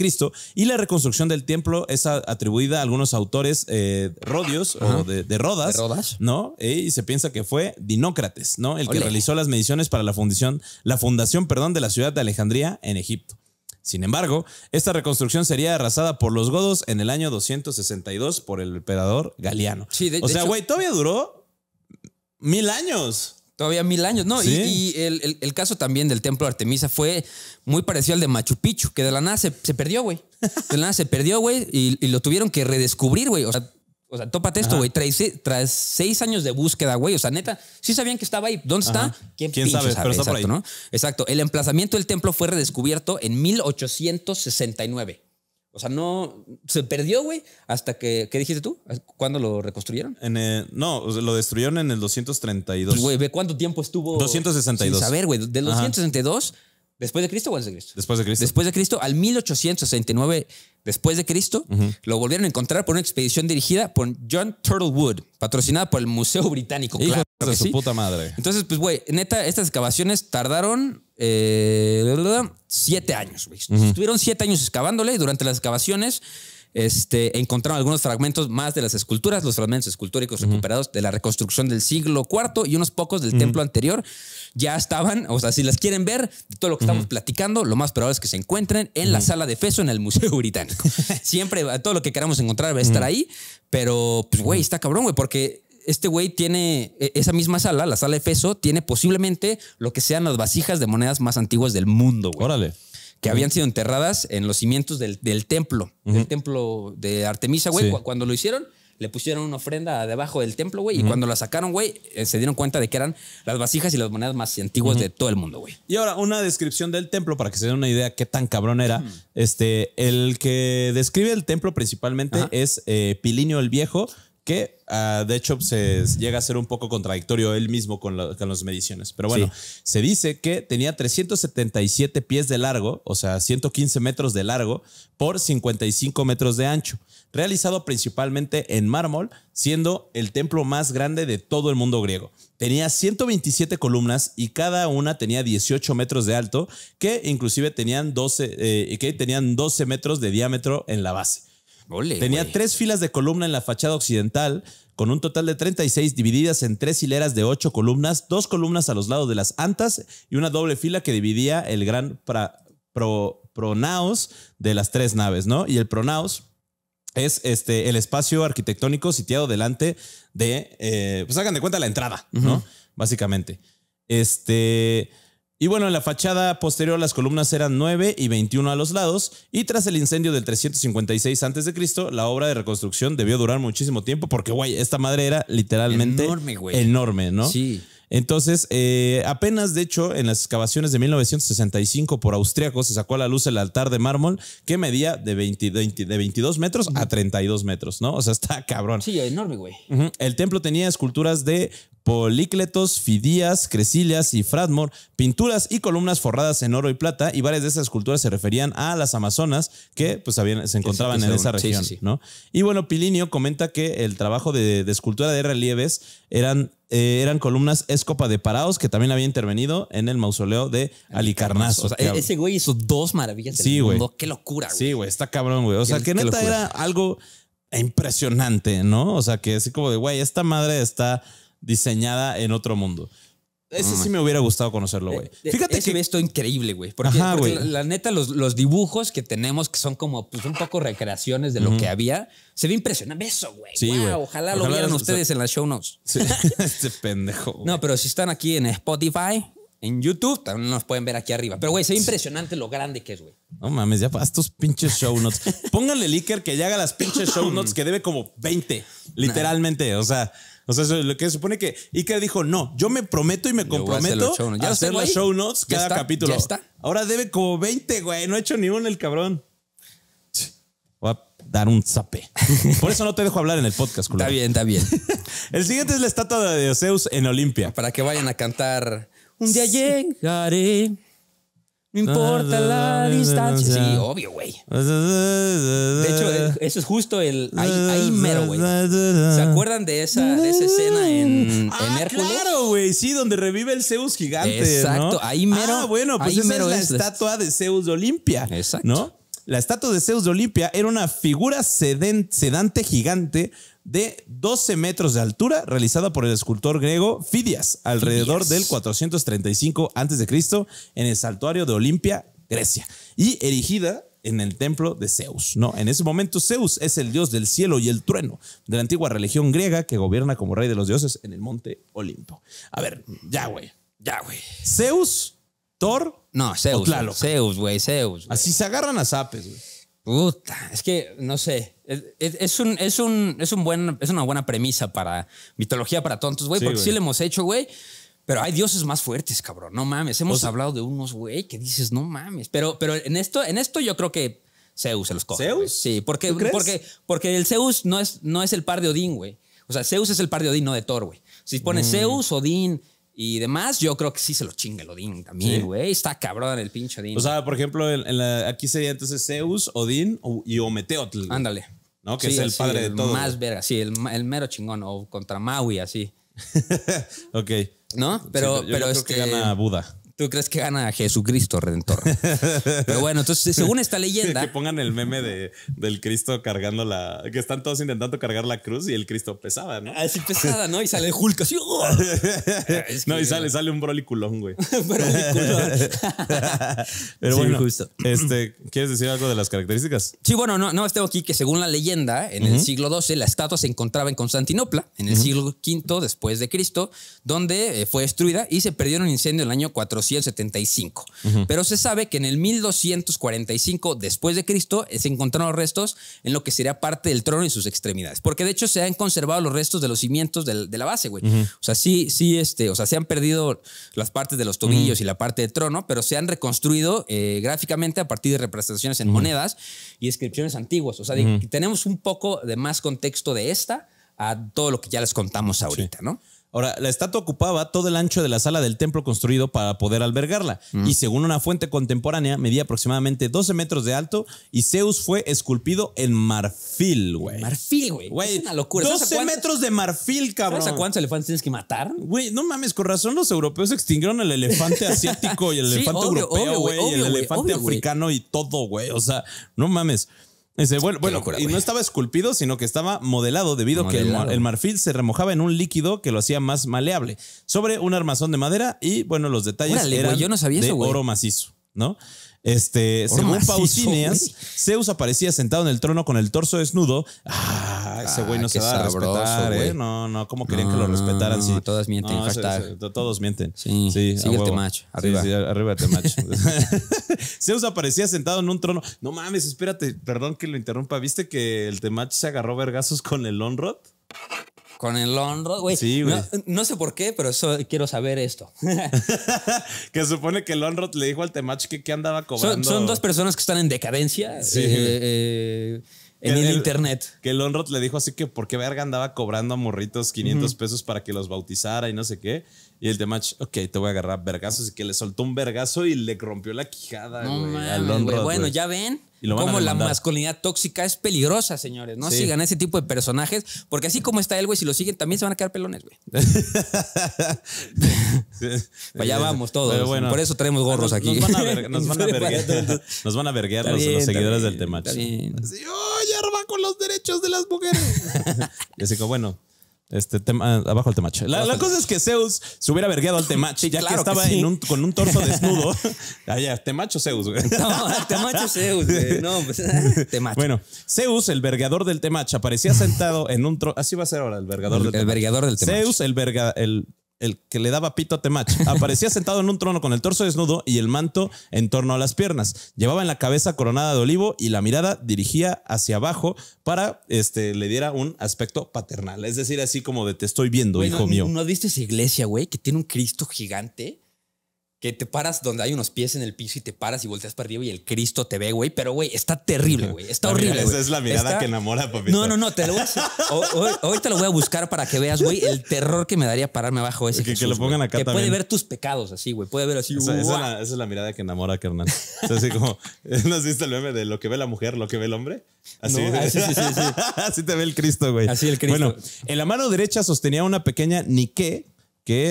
y la reconstrucción del templo es atribuida a algunos autores eh, rodios o de, Rodas, ¿no? Eh, y se piensa que fue Dinócrates, ¿no? El que realizó las mediciones para la fundación, la fundación, perdón, de la ciudad de Alejandría en Egipto. Sin embargo, esta reconstrucción sería arrasada por los godos en el año 262 por el emperador Galiano. Sí, o sea, güey, todavía duró mil años. Todavía mil años, ¿no? Y, el, caso también del templo de Artemisa fue muy parecido al de Machu Picchu, que de la nada se, perdió, güey. De la nada se perdió, güey, y, lo tuvieron que redescubrir, güey. O sea, o sea tópate esto, güey. Tras, seis años de búsqueda, güey. O sea, neta, sí sabían que estaba ahí. ¿Dónde está? ¿Quién, sabe? Pero por ahí. Exacto. El emplazamiento del templo fue redescubierto en 1869. O sea, no. Se perdió, güey, hasta que. ¿Qué dijiste tú? ¿Cuándo lo reconstruyeron? no, lo destruyeron en el 232. Güey, ve cuánto tiempo estuvo. 262. Sin saber, güey. Del 262 ¿Después de Cristo o antes de Cristo? Después de Cristo. Después de Cristo, al 1869 después de Cristo, lo volvieron a encontrar por una expedición dirigida por John Turtlewood, patrocinada por el Museo Británico. claro su puta madre. Entonces, pues, güey, neta, estas excavaciones tardaron eh, siete años, güey. Estuvieron siete años excavándole y durante las excavaciones este, encontraron algunos fragmentos más de las esculturas, los fragmentos escultóricos recuperados de la reconstrucción del siglo IV y unos pocos del templo anterior. Ya estaban, o sea, si las quieren ver, todo lo que estamos platicando, lo más probable es que se encuentren en la sala de Feso en el Museo Británico. Siempre todo lo que queramos encontrar va a estar ahí, pero pues, güey, está cabrón, güey, porque este güey tiene e, esa misma sala, la sala de Feso, tiene posiblemente lo que sean las vasijas de monedas más antiguas del mundo, güey. Órale que habían sido enterradas en los cimientos del, templo, del templo de Artemisa, güey. Cuando lo hicieron, le pusieron una ofrenda debajo del templo, güey. Y cuando la sacaron, güey, eh, se dieron cuenta de que eran las vasijas y las monedas más antiguas de todo el mundo, güey. Y ahora, una descripción del templo para que se den una idea qué tan cabrón era. Este, el que describe el templo principalmente es eh, Pilinio el Viejo, que ah, de hecho se llega a ser un poco contradictorio él mismo con, las mediciones. Pero bueno, se dice que tenía 377 pies de largo, o sea, 115 metros de largo por 55 metros de ancho, realizado principalmente en mármol, siendo el templo más grande de todo el mundo griego. Tenía 127 columnas y cada una tenía 18 metros de alto, que inclusive tenían 12, eh, que tenían 12 metros de diámetro en la base. Tenía tres filas de columna en la fachada occidental, con un total de 36 divididas en tres hileras de ocho columnas, dos columnas a los lados de las antas y una doble fila que dividía el gran pronaos de las tres naves, ¿no? Y el pronaos es este, el espacio arquitectónico sitiado delante de, eh, pues hagan de cuenta la entrada, ¿no? Básicamente. Este... Y bueno, en la fachada posterior las columnas eran 9 y 21 a los lados, y tras el incendio del 356 a.C., la obra de reconstrucción debió durar muchísimo tiempo porque, güey, esta madre era literalmente enorme, güey. Enorme, ¿no? Sí. Entonces, eh, apenas de hecho, en las excavaciones de 1965 por austriacos se sacó a la luz el altar de mármol que medía de, 22 metros a 32 metros, ¿no? O sea, está cabrón. Sí, enorme, güey. El templo tenía esculturas de polícletos, fidías, cresilias y fradmore, pinturas y columnas forradas en oro y plata, y varias de esas esculturas se referían a las amazonas que pues, se encontraban en esa región. Y bueno, Pilinio comenta que el trabajo de, escultura de relieves eran, eh, eran columnas escopa de paraos que también había intervenido en el mausoleo de Alicarnaso. E-, ese güey hizo dos maravillas del sí, mundo. Qué locura, Sí, güey, está cabrón, güey. O sea, que neta era algo impresionante, ¿no? O sea, que así como de, güey, esta madre está diseñada en otro mundo. Ese sí me hubiera gustado conocerlo, eh, güey. Fíjate que. esto increíble, güey. Porque, Ajá, la, neta, los, dibujos que tenemos, que son como pues, un poco recreaciones de lo que había, se ve impresionante. Eso, güey. Sí, ojalá, lo vieran ustedes en las show notes. este pendejo. No, pero si están aquí en Spotify, en YouTube, también nos pueden ver aquí arriba. Pero, güey, se ve impresionante lo grande que es, güey. No mames, ya para estos pinches show notes. Pónganle Licker que ya haga las pinches show notes que debe como 20, literalmente. O sea. O sea, lo que se supone que Iker dijo, no, yo me prometo y me comprometo a, hacer las show notes cada capítulo. está. Ahora debe como 20, güey. No ha hecho ni uno el cabrón. Voy a dar un zape. Por eso no te dejo hablar en el podcast, Está bien, está bien. el siguiente es la estatua de Zeus en Olimpia. Para que vayan a cantar... Un día llegaré no importa ah, la distancia. Sí, obvio, güey. De hecho, eh, eso es justo el. Ahí, ahí mero, güey. ¿Se acuerdan de esa, de esa escena en, ah, en Hércules? Claro, güey. Sí, donde revive el Zeus gigante. Exacto, ahí mero. Ah, bueno, pues ahí esa es la estatua de Zeus de Olimpia. Exacto. ¿No? La estatua de Zeus de Olimpia era una figura sedante gigante de 12 metros de altura realizada por el escultor griego Fidias alrededor del 435 a.C. en el santuario de Olimpia, Grecia, y erigida en el templo de Zeus. No, en ese momento Zeus es el dios del cielo y el trueno de la antigua religión griega que gobierna como rey de los dioses en el monte Olimpo. A ver, ya güey, ya güey. Zeus, Thor, no, Zeus. Zeus, güey, Zeus. Así se agarran a zapes, güey. Puta, es que no sé. Es, un, es, un, es, un buen, es una buena premisa para mitología para tontos, güey, porque sí lo hemos hecho, güey. Pero hay dioses más fuertes, cabrón. No mames. Hemos pues hablado de unos, güey, que dices, no mames. Pero, pero en esto, en esto yo creo que Zeus se los coge. ¿Zeus? Sí, porque, porque, porque el Zeus no es, no es el par de Odín, güey. O sea, Zeus es el par de Odín, no de Thor, güey. Si pones mm. Zeus, Odín, y demás, yo creo que sí se lo chinga el Odín también, güey. Está cabrón el pinche Odín. O sea, por ejemplo, aquí sería entonces Zeus, Odín y Ometeotl. Ándale. ¿No? Que es el padre de todo. Más verga, sí, el, mero chingón, o contra Maui, así. ok. ¿No? Pero, pero creo Que este gana Buda. ¿Tú crees que gana a Jesucristo Redentor? Pero bueno, entonces, según esta leyenda. que pongan el meme de, del Cristo cargando la. que están todos intentando cargar la cruz y el Cristo pesaba, ¿no? Así ah, pesada, ¿no? Y sale el Hulk así. ¡oh! no, y sale, sale un culón, güey. broliculón. Pero bueno, justo. Este, ¿quieres decir algo de las características? Sí, bueno, no, no tengo aquí que según la leyenda, en el siglo XII la estatua se encontraba en Constantinopla, en el siglo V después de Cristo, donde eh, fue destruida y se perdió en un incendio en el año 400 1275. Pero se sabe que en el 1245 después de Cristo se encontraron los restos en lo que sería parte del trono y sus extremidades. Porque de hecho se han conservado los restos de los cimientos de, la base, güey. O sea, sí, sí, este, o sea, se han perdido las partes de los tobillos y la parte del trono, pero se han reconstruido eh, gráficamente a partir de representaciones en monedas y inscripciones antiguas. O sea, tenemos un poco de más contexto de esta a todo lo que ya les contamos ahorita, ¿no? Ahora, la estatua ocupaba todo el ancho de la sala del templo construido para poder albergarla, mm. y según una fuente contemporánea, medía aproximadamente 12 metros de alto y Zeus fue esculpido en marfil, güey. Marfil, güey. Es una locura. 12 metros de marfil, cabrón. ¿Sabes a cuántos elefantes tienes que matar? Güey, no mames, con razón los europeos extinguieron el elefante asiático y el elefante europeo, güey, y el elefante africano y todo, güey. O sea, no mames bueno, y no estaba esculpido, sino que estaba modelado debido a que el, marfil se remojaba en un líquido que lo hacía más maleable sobre un armazón de madera y bueno, los detalles de oro macizo, ¿no? Este, según Zeus aparecía sentado en el trono con el torso desnudo. Ah, ese güey no ah, se va a respetar, ¿eh? No, no, ¿cómo querían que lo respetaran? Sí. Todas mienten, todos mienten. Sí, sí, sigue el arriba. arriba el Zeus aparecía sentado en un trono. No mames, espérate, perdón que lo interrumpa. ¿Viste que el temach se agarró vergazos con el Onrod? Con el Lonrod, güey. No, sé por qué, pero eso, quiero saber esto. que supone que el le dijo al Temach que, qué andaba cobrando. Son, dos personas que están en decadencia. Eh, eh, en el, internet. Que el le dijo así que por qué verga andaba cobrando a morritos 500 pesos para que los bautizara y no sé qué. Y el Temach, ok, te voy a agarrar vergazos. Y que le soltó un vergazo y le rompió la quijada, no, al Bueno, ya ven como la masculinidad tóxica es peligrosa, señores. No sigan ese tipo de personajes, porque así como está él, güey, si lo siguen también se van a quedar pelones, güey. Allá vamos todos. por eso traemos gorros aquí. Nos van a, ver, los, seguidores del tema. Sí, ¡Oh, ya con los derechos de las mujeres! y así bueno, este tema, abajo el temache. La, cosa es que Zeus se hubiera vergueado al temache, ya que estaba en un, con un torso desnudo. Allá, temacho Zeus, güey. No, temacho Zeus, güey. No, pues, temacho. Bueno, Zeus, el vergueador del temache, aparecía sentado en un trozo. Así va a ser ahora, el vergueador del temache. El del temache. Zeus, el, verga, el el que le daba pito a Temach, aparecía sentado en un trono con el torso desnudo y el manto en torno a las piernas. Llevaba en la cabeza coronada de olivo y la mirada dirigía hacia abajo para este le diera un aspecto paternal, es decir, así como de te estoy viendo, hijo mío. ¿No viste esa iglesia, güey, que tiene un Cristo gigante? que te paras donde hay unos pies en el piso y te paras y volteas para arriba y el Cristo te ve, güey. Pero, güey, está terrible, güey. Está horrible. Esa es la mirada que enamora, papi. No, no, no. Te lo voy a... hoy, te lo voy a buscar para que veas, güey, el terror que me daría pararme abajo ese. Que, que lo pongan acá Que puede ver tus pecados así, güey. Puede ver así. esa, es la, mirada que enamora, carnal. O sea, así como, ¿no has visto el meme de lo que ve la mujer, lo que ve el hombre? Así, ah, sí, sí, sí. así te ve el Cristo, güey. Así el Cristo. Bueno, en la mano derecha sostenía una pequeña nique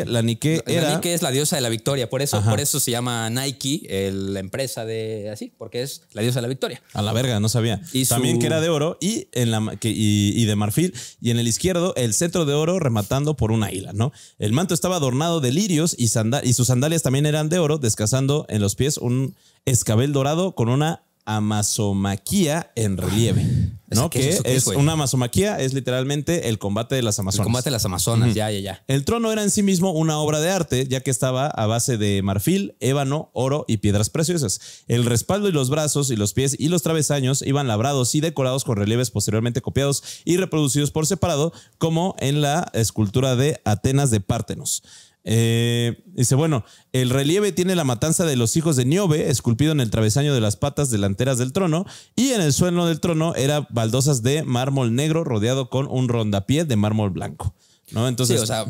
la Nike era... La es la diosa de la victoria, por eso, por eso se llama Nike, la empresa de así, porque es la diosa de la victoria. A la verga, no sabía. También que era de oro y, en la, y, de marfil, y en el izquierdo el centro de oro rematando por una hila, ¿no? El manto estaba adornado de lirios y, y sus sandalias también eran de oro, descasando en los pies un escabel dorado con una amazomaquía en relieve. ¿No? Que es, una amazomaquía, es literalmente el combate de las amazonas. El combate de las amazonas, ya, ya, ya. El trono era en sí mismo una obra de arte, ya que estaba a base de marfil, ébano, oro y piedras preciosas. El respaldo y los brazos y los pies y los travesaños iban labrados y decorados con relieves posteriormente copiados y reproducidos por separado, como en la escultura de Atenas de Pártenos. Eh, dice, bueno, el relieve tiene la matanza de los hijos de Niobe, esculpido en el travesaño de las patas delanteras del trono, y en el suelo del trono era baldosas de mármol negro rodeado con un rondapié de mármol blanco. ¿No? Entonces, o sea,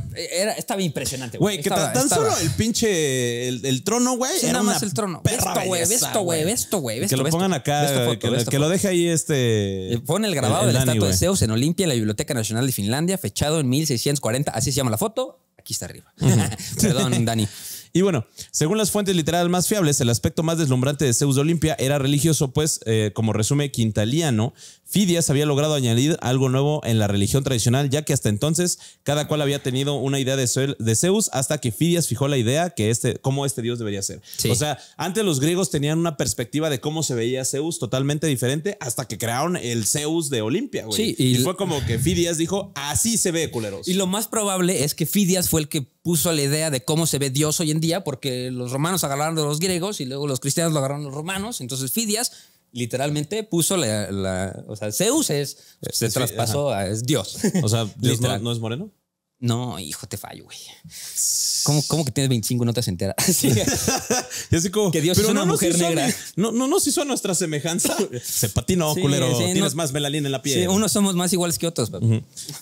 estaba impresionante, güey. que tan solo el pinche, el, trono, güey. más el trono. Esto, güey, esto, güey, esto, güey. Que lo pongan acá, que, lo deje ahí este... Pon eh, el grabado de la estatua de Zeus en Olimpia, en la Biblioteca Nacional de Finlandia, fechado en 1640, así se llama la foto aquí está arriba. Perdón, Dani. Y bueno, según las fuentes literales más fiables, el aspecto más deslumbrante de Zeus de Olimpia era religioso, pues, eh, como resume Quintaliano, Fidias había logrado añadir algo nuevo en la religión tradicional, ya que hasta entonces cada cual había tenido una idea de Zeus hasta que Fidias fijó la idea que este, cómo este dios debería ser. O sea, antes los griegos tenían una perspectiva de cómo se veía Zeus totalmente diferente hasta que crearon el Zeus de Olimpia, güey. Sí, y, fue como que Fidias dijo, así se ve, culeros. Y lo más probable es que Fidias fue el que puso la idea de cómo se ve Dios hoy en día, porque los romanos agarraron a los griegos y luego los cristianos lo agarraron a los romanos. Entonces Fidias literalmente puso la, o sea, Zeus es, eh, se traspasó a es Dios. O sea, Dios no, es moreno. No, hijo, te fallo, güey. ¿Cómo, que tienes 25 y no te has que Dios es una mujer negra. No, no nos hizo a nuestra semejanza. Se patina, culero. tienes más melalina en la piel. Sí, unos somos más iguales que otros.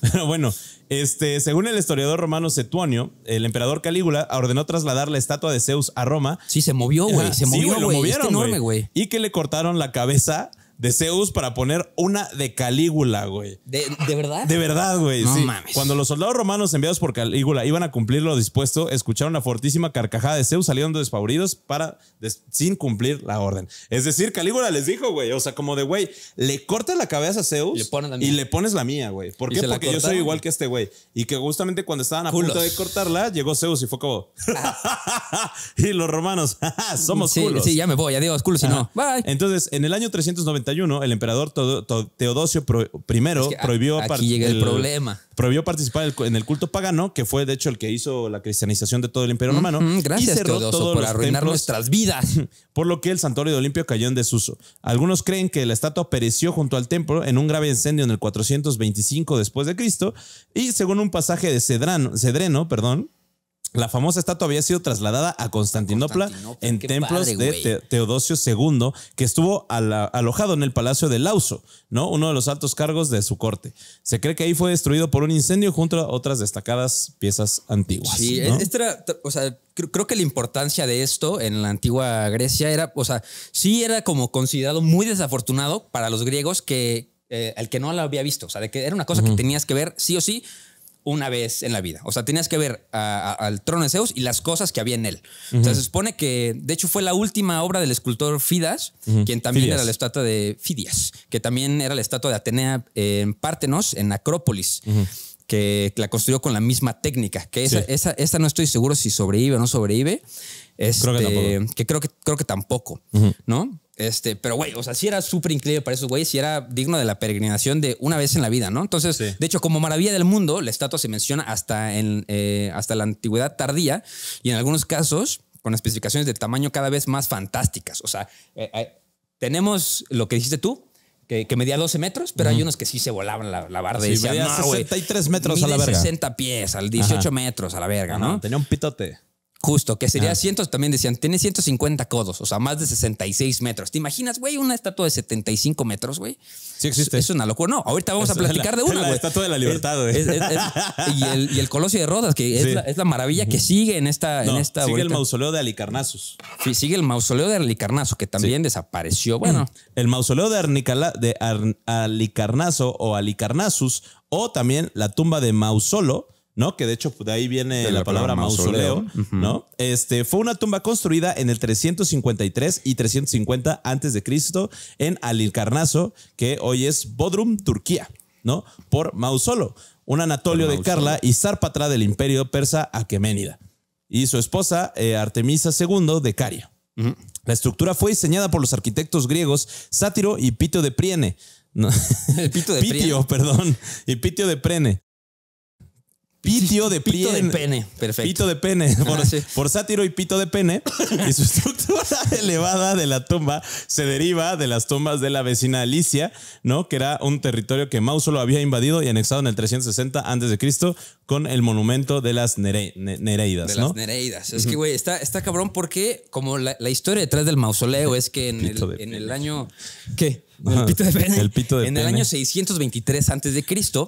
pero bueno, este, según el historiador romano Setuonio el emperador Calígula ordenó trasladar la estatua de Zeus a Roma. Sí, se movió, güey. Se movió, güey. lo movieron, güey. y que le cortaron la cabeza de Zeus para poner una de Calígula, güey. ¿De, verdad? De verdad, güey. No sí. mames. Cuando los soldados romanos enviados por Calígula iban a cumplir lo dispuesto, escucharon una fortísima carcajada de Zeus saliendo despavoridos para sin cumplir la orden. Es decir, Calígula les dijo, güey, o sea, como de, güey, le cortas la cabeza a Zeus y le pones la mía, güey. ¿Por qué? Porque yo soy igual que este güey. Y que justamente cuando estaban a punto de cortarla, llegó Zeus y fue como... Ah. y los romanos, somos culos. Sí, ya me voy, adiós, culos si no. Bye. Entonces, en el año 390 el emperador Teodosio I prohibió, participar en el culto pagano, que fue de hecho el que hizo la cristianización de todo el imperio romano. y por arruinar nuestras vidas. Por lo que el santuario de Olimpio cayó en desuso. Algunos creen que la estatua pereció junto al templo en un grave incendio en el 425 después de Cristo y según un pasaje de Cedrano, Cedreno, perdón, la famosa estatua había sido trasladada a Constantinopla, en templos de Teodosio II, que estuvo alojado en el Palacio de Lauso, ¿no? uno de los altos cargos de su corte. Se cree que ahí fue destruido por un incendio junto a otras destacadas piezas antiguas. Sí, e-, este o sea, creo que la importancia de esto en la antigua Grecia era, o sea, sí era como considerado muy desafortunado para los griegos que, el eh, que no la había visto. O sea, de que era una cosa que tenías que ver sí o sí, una vez en la vida. O sea, tenías que ver al trono de Zeus y las cosas que había en él. O sea, se supone que, de hecho, fue la última obra del escultor Fidas, quien también era la estatua de Fidias, que también era la estatua de Atenea en Partenos, en Acrópolis. Que la construyó con la misma técnica, que esa, no estoy seguro si sobrevive o no sobrevive. Este, creo que, este, que creo que, creo que tampoco, ¿no? Este, pero güey, o sea, sí era súper increíble para esos güeyes, si era digno de la peregrinación de una vez en la vida, ¿no? Entonces, de hecho, como maravilla del mundo, la estatua se menciona hasta, en, eh, hasta la antigüedad tardía y en algunos casos con especificaciones de tamaño cada vez más fantásticas. O sea, eh, tenemos lo que dijiste tú, que, que, medía 12 metros, pero hay unos que sí se volaban la, la barda. Sí, 63 metros a la verga. 60 pies, al 18 metros a la verga, ¿no? Tenía un pitote. Justo, que sería ah. cientos, también decían, tiene 150 codos, o sea, más de 66 metros. ¿Te imaginas, güey, una estatua de 75 metros, güey? Sí existe. Es una locura. No, ahorita vamos a platicar de una, güey. La estatua de la libertad, güey. y, el, Colosio de Rodas, que es, la, maravilla que sigue en esta... en esta sigue el mausoleo de alicarnasus Sí, sigue el mausoleo de Alicarnaso, que también desapareció. Bueno. Mm. El mausoleo de, Arnicala, de o Alicarnasus, o también la tumba de Mausolo, ¿no? Que de hecho de ahí viene la, palabra, mausoleo, ¿no? Este fue una tumba construida en el 353 y 350 antes de Cristo en Alilcarnazo, que hoy es Bodrum, Turquía, ¿no? Por Mausolo, un anatolio de Carla y Zárpatra del imperio persa Aqueménida y su esposa eh, Artemisa II de Caria. La estructura fue diseñada por los arquitectos griegos Sátiro y Pito de Priene. Pitio, perdón. Y Pitio de Prene de Pito de pene. Perfecto. Pito de pene. Ah, por, sátiro y pito de pene. y su estructura elevada de la tumba se deriva de las tumbas de la vecina Alicia, ¿no? Que era un territorio que Mausolo había invadido y anexado en el 360 a.C. con el monumento de las Nereidas. De las Nereidas. Es que, güey, está, cabrón porque, como la, historia detrás del mausoleo es que en, el, en el año. ¿Qué? en el año 623 a.C.,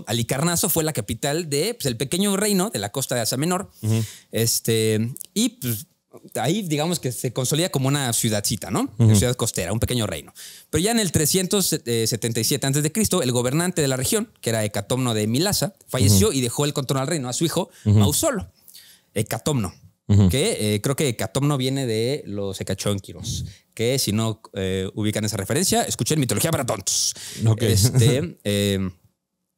Alicarnaso fue la capital de pues, el pequeño reino de la costa de Asia Menor. Este, y pues, ahí digamos que se consolida como una ciudadcita, ¿no? Una ciudad costera, un pequeño reino. Pero ya en el 377 a.C., el gobernante de la región, que era Hecatomno de Milasa, falleció y dejó el control al reino a su hijo Mausolo. Hecatomno que eh, creo que no viene de los Ecachonquiros, que si no eh, ubican esa referencia, escuchen Mitología para Tontos. Este, em,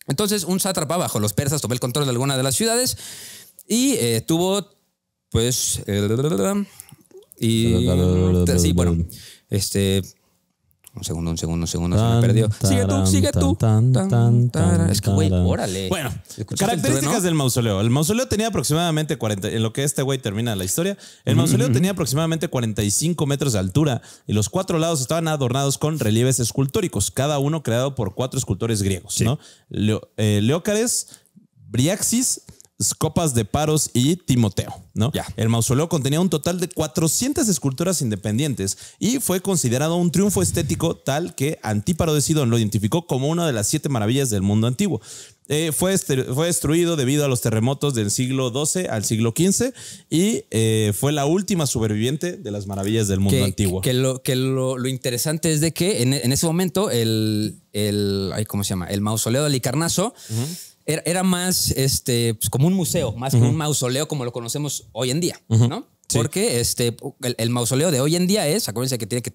entonces, un sátrapa bajo los persas tomó el control de alguna de las ciudades y eh, tuvo, pues... y, sí, bueno, este un segundo, un segundo, un segundo, se me perdió. Sigue tú, sigue tú. es que, güey, órale. Bueno, características del mausoleo. El mausoleo tenía aproximadamente 40, en lo que este güey termina la historia, el mausoleo tenía aproximadamente 45 metros de altura y los cuatro lados estaban adornados con relieves escultóricos, cada uno creado por cuatro escultores griegos, ¿no? Eh, Leócares, Briaxis, Copas de Paros y Timoteo. ¿no? El mausoleo contenía un total de 400 esculturas independientes y fue considerado un triunfo estético tal que Antíparo de Sidón lo identificó como una de las siete maravillas del mundo antiguo. Eh, fue, este, fue, destruido debido a los terremotos del siglo XII al siglo XV y eh, fue la última superviviente de las maravillas del mundo antiguo. Que, lo, que lo, interesante es de que en, ese momento el, el, ¿cómo se llama? el mausoleo de Alicarnaso era, más este, pues, como un museo, más como un mausoleo como lo conocemos hoy en día, ¿no? Porque este, el, mausoleo de hoy en día es, acuérdense que tiene que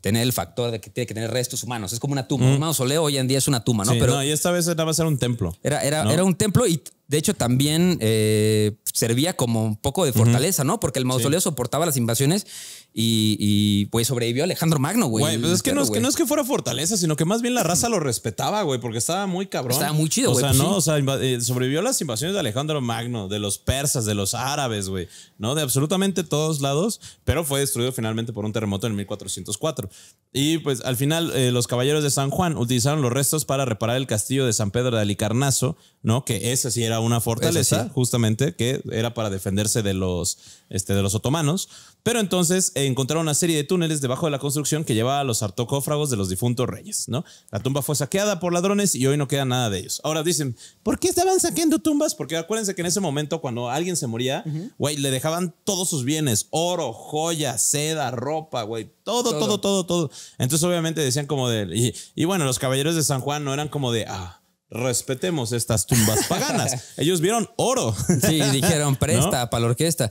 tener el factor de que tiene que tener restos humanos. Es como una tumba. Un mausoleo hoy en día es una tumba, ¿no? Pero, no, y esta vez nada más era un templo. Era, era, era un templo y de hecho, también eh, servía como un poco de fortaleza, ¿no? Porque el mausoleo soportaba las invasiones y, pues sobrevivió Alejandro Magno, güey. Güey, pues es, que, no, es que fuera fortaleza, sino que más bien la raza lo respetaba, güey, porque estaba muy cabrón. Estaba muy chido, güey. Pues o sea, no, o sea, sobrevivió las invasiones de Alejandro Magno, de los persas, de los árabes, güey, ¿no? De absolutamente todos lados, pero fue destruido finalmente por un terremoto en 1404. Y pues al final, eh, los caballeros de San Juan utilizaron los restos para reparar el castillo de San Pedro de Alicarnaso ¿no? Que esa sí era una fortaleza, justamente, que era para defenderse de los, este, de los otomanos. Pero entonces eh, encontraron una serie de túneles debajo de la construcción que llevaba a los artocófragos de los difuntos reyes, ¿no? La tumba fue saqueada por ladrones y hoy no queda nada de ellos. Ahora dicen, ¿por qué estaban saqueando tumbas? Porque acuérdense que en ese momento, cuando alguien se moría, güey, le dejaban todos sus bienes: oro, joyas, seda, ropa, güey, todo, todo, todo, todo, todo. Entonces, obviamente decían como de. Y, y bueno, los caballeros de San Juan no eran como de. Ah, respetemos estas tumbas paganas. Ellos vieron oro. sí, dijeron presta para la orquesta.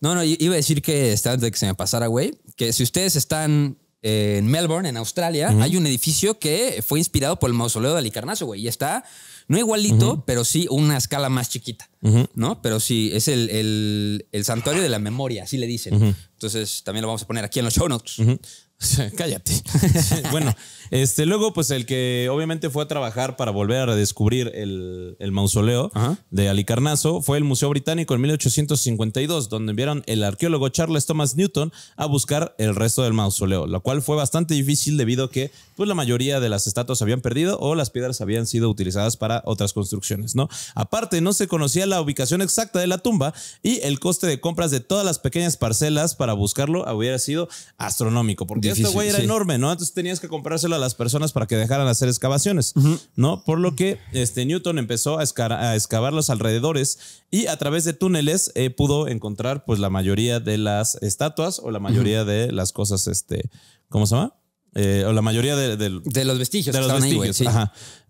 No, no, iba a decir que este, antes de que se me pasara, güey, que si ustedes están en Melbourne, en Australia, hay un edificio que fue inspirado por el mausoleo de Alicarnaso, güey, y está no igualito, pero sí una escala más chiquita, ¿no? Pero sí, es el, el, santuario de la memoria, así le dicen. Entonces, también lo vamos a poner aquí en los show notes. Cállate. bueno, este, luego, pues el que obviamente fue a trabajar para volver a redescubrir el, mausoleo de Alicarnaso fue el Museo Británico en 1852, donde enviaron el arqueólogo Charles Thomas Newton a buscar el resto del mausoleo, lo cual fue bastante difícil debido a que pues, la mayoría de las estatuas habían perdido o las piedras habían sido utilizadas para otras construcciones, ¿no? Aparte, no se conocía la ubicación exacta de la tumba y el coste de compras de todas las pequeñas parcelas para buscarlo hubiera sido astronómico, porque este güey era enorme, ¿no? Entonces tenías que comprárselo a las personas para que dejaran hacer excavaciones, ¿no? Por lo que este, Newton empezó a, a, excavar los alrededores y a través de túneles eh, pudo encontrar pues la mayoría de las estatuas o la mayoría de las cosas, este, ¿cómo se llama? Eh, o la mayoría de, los vestigios. De los vestigios,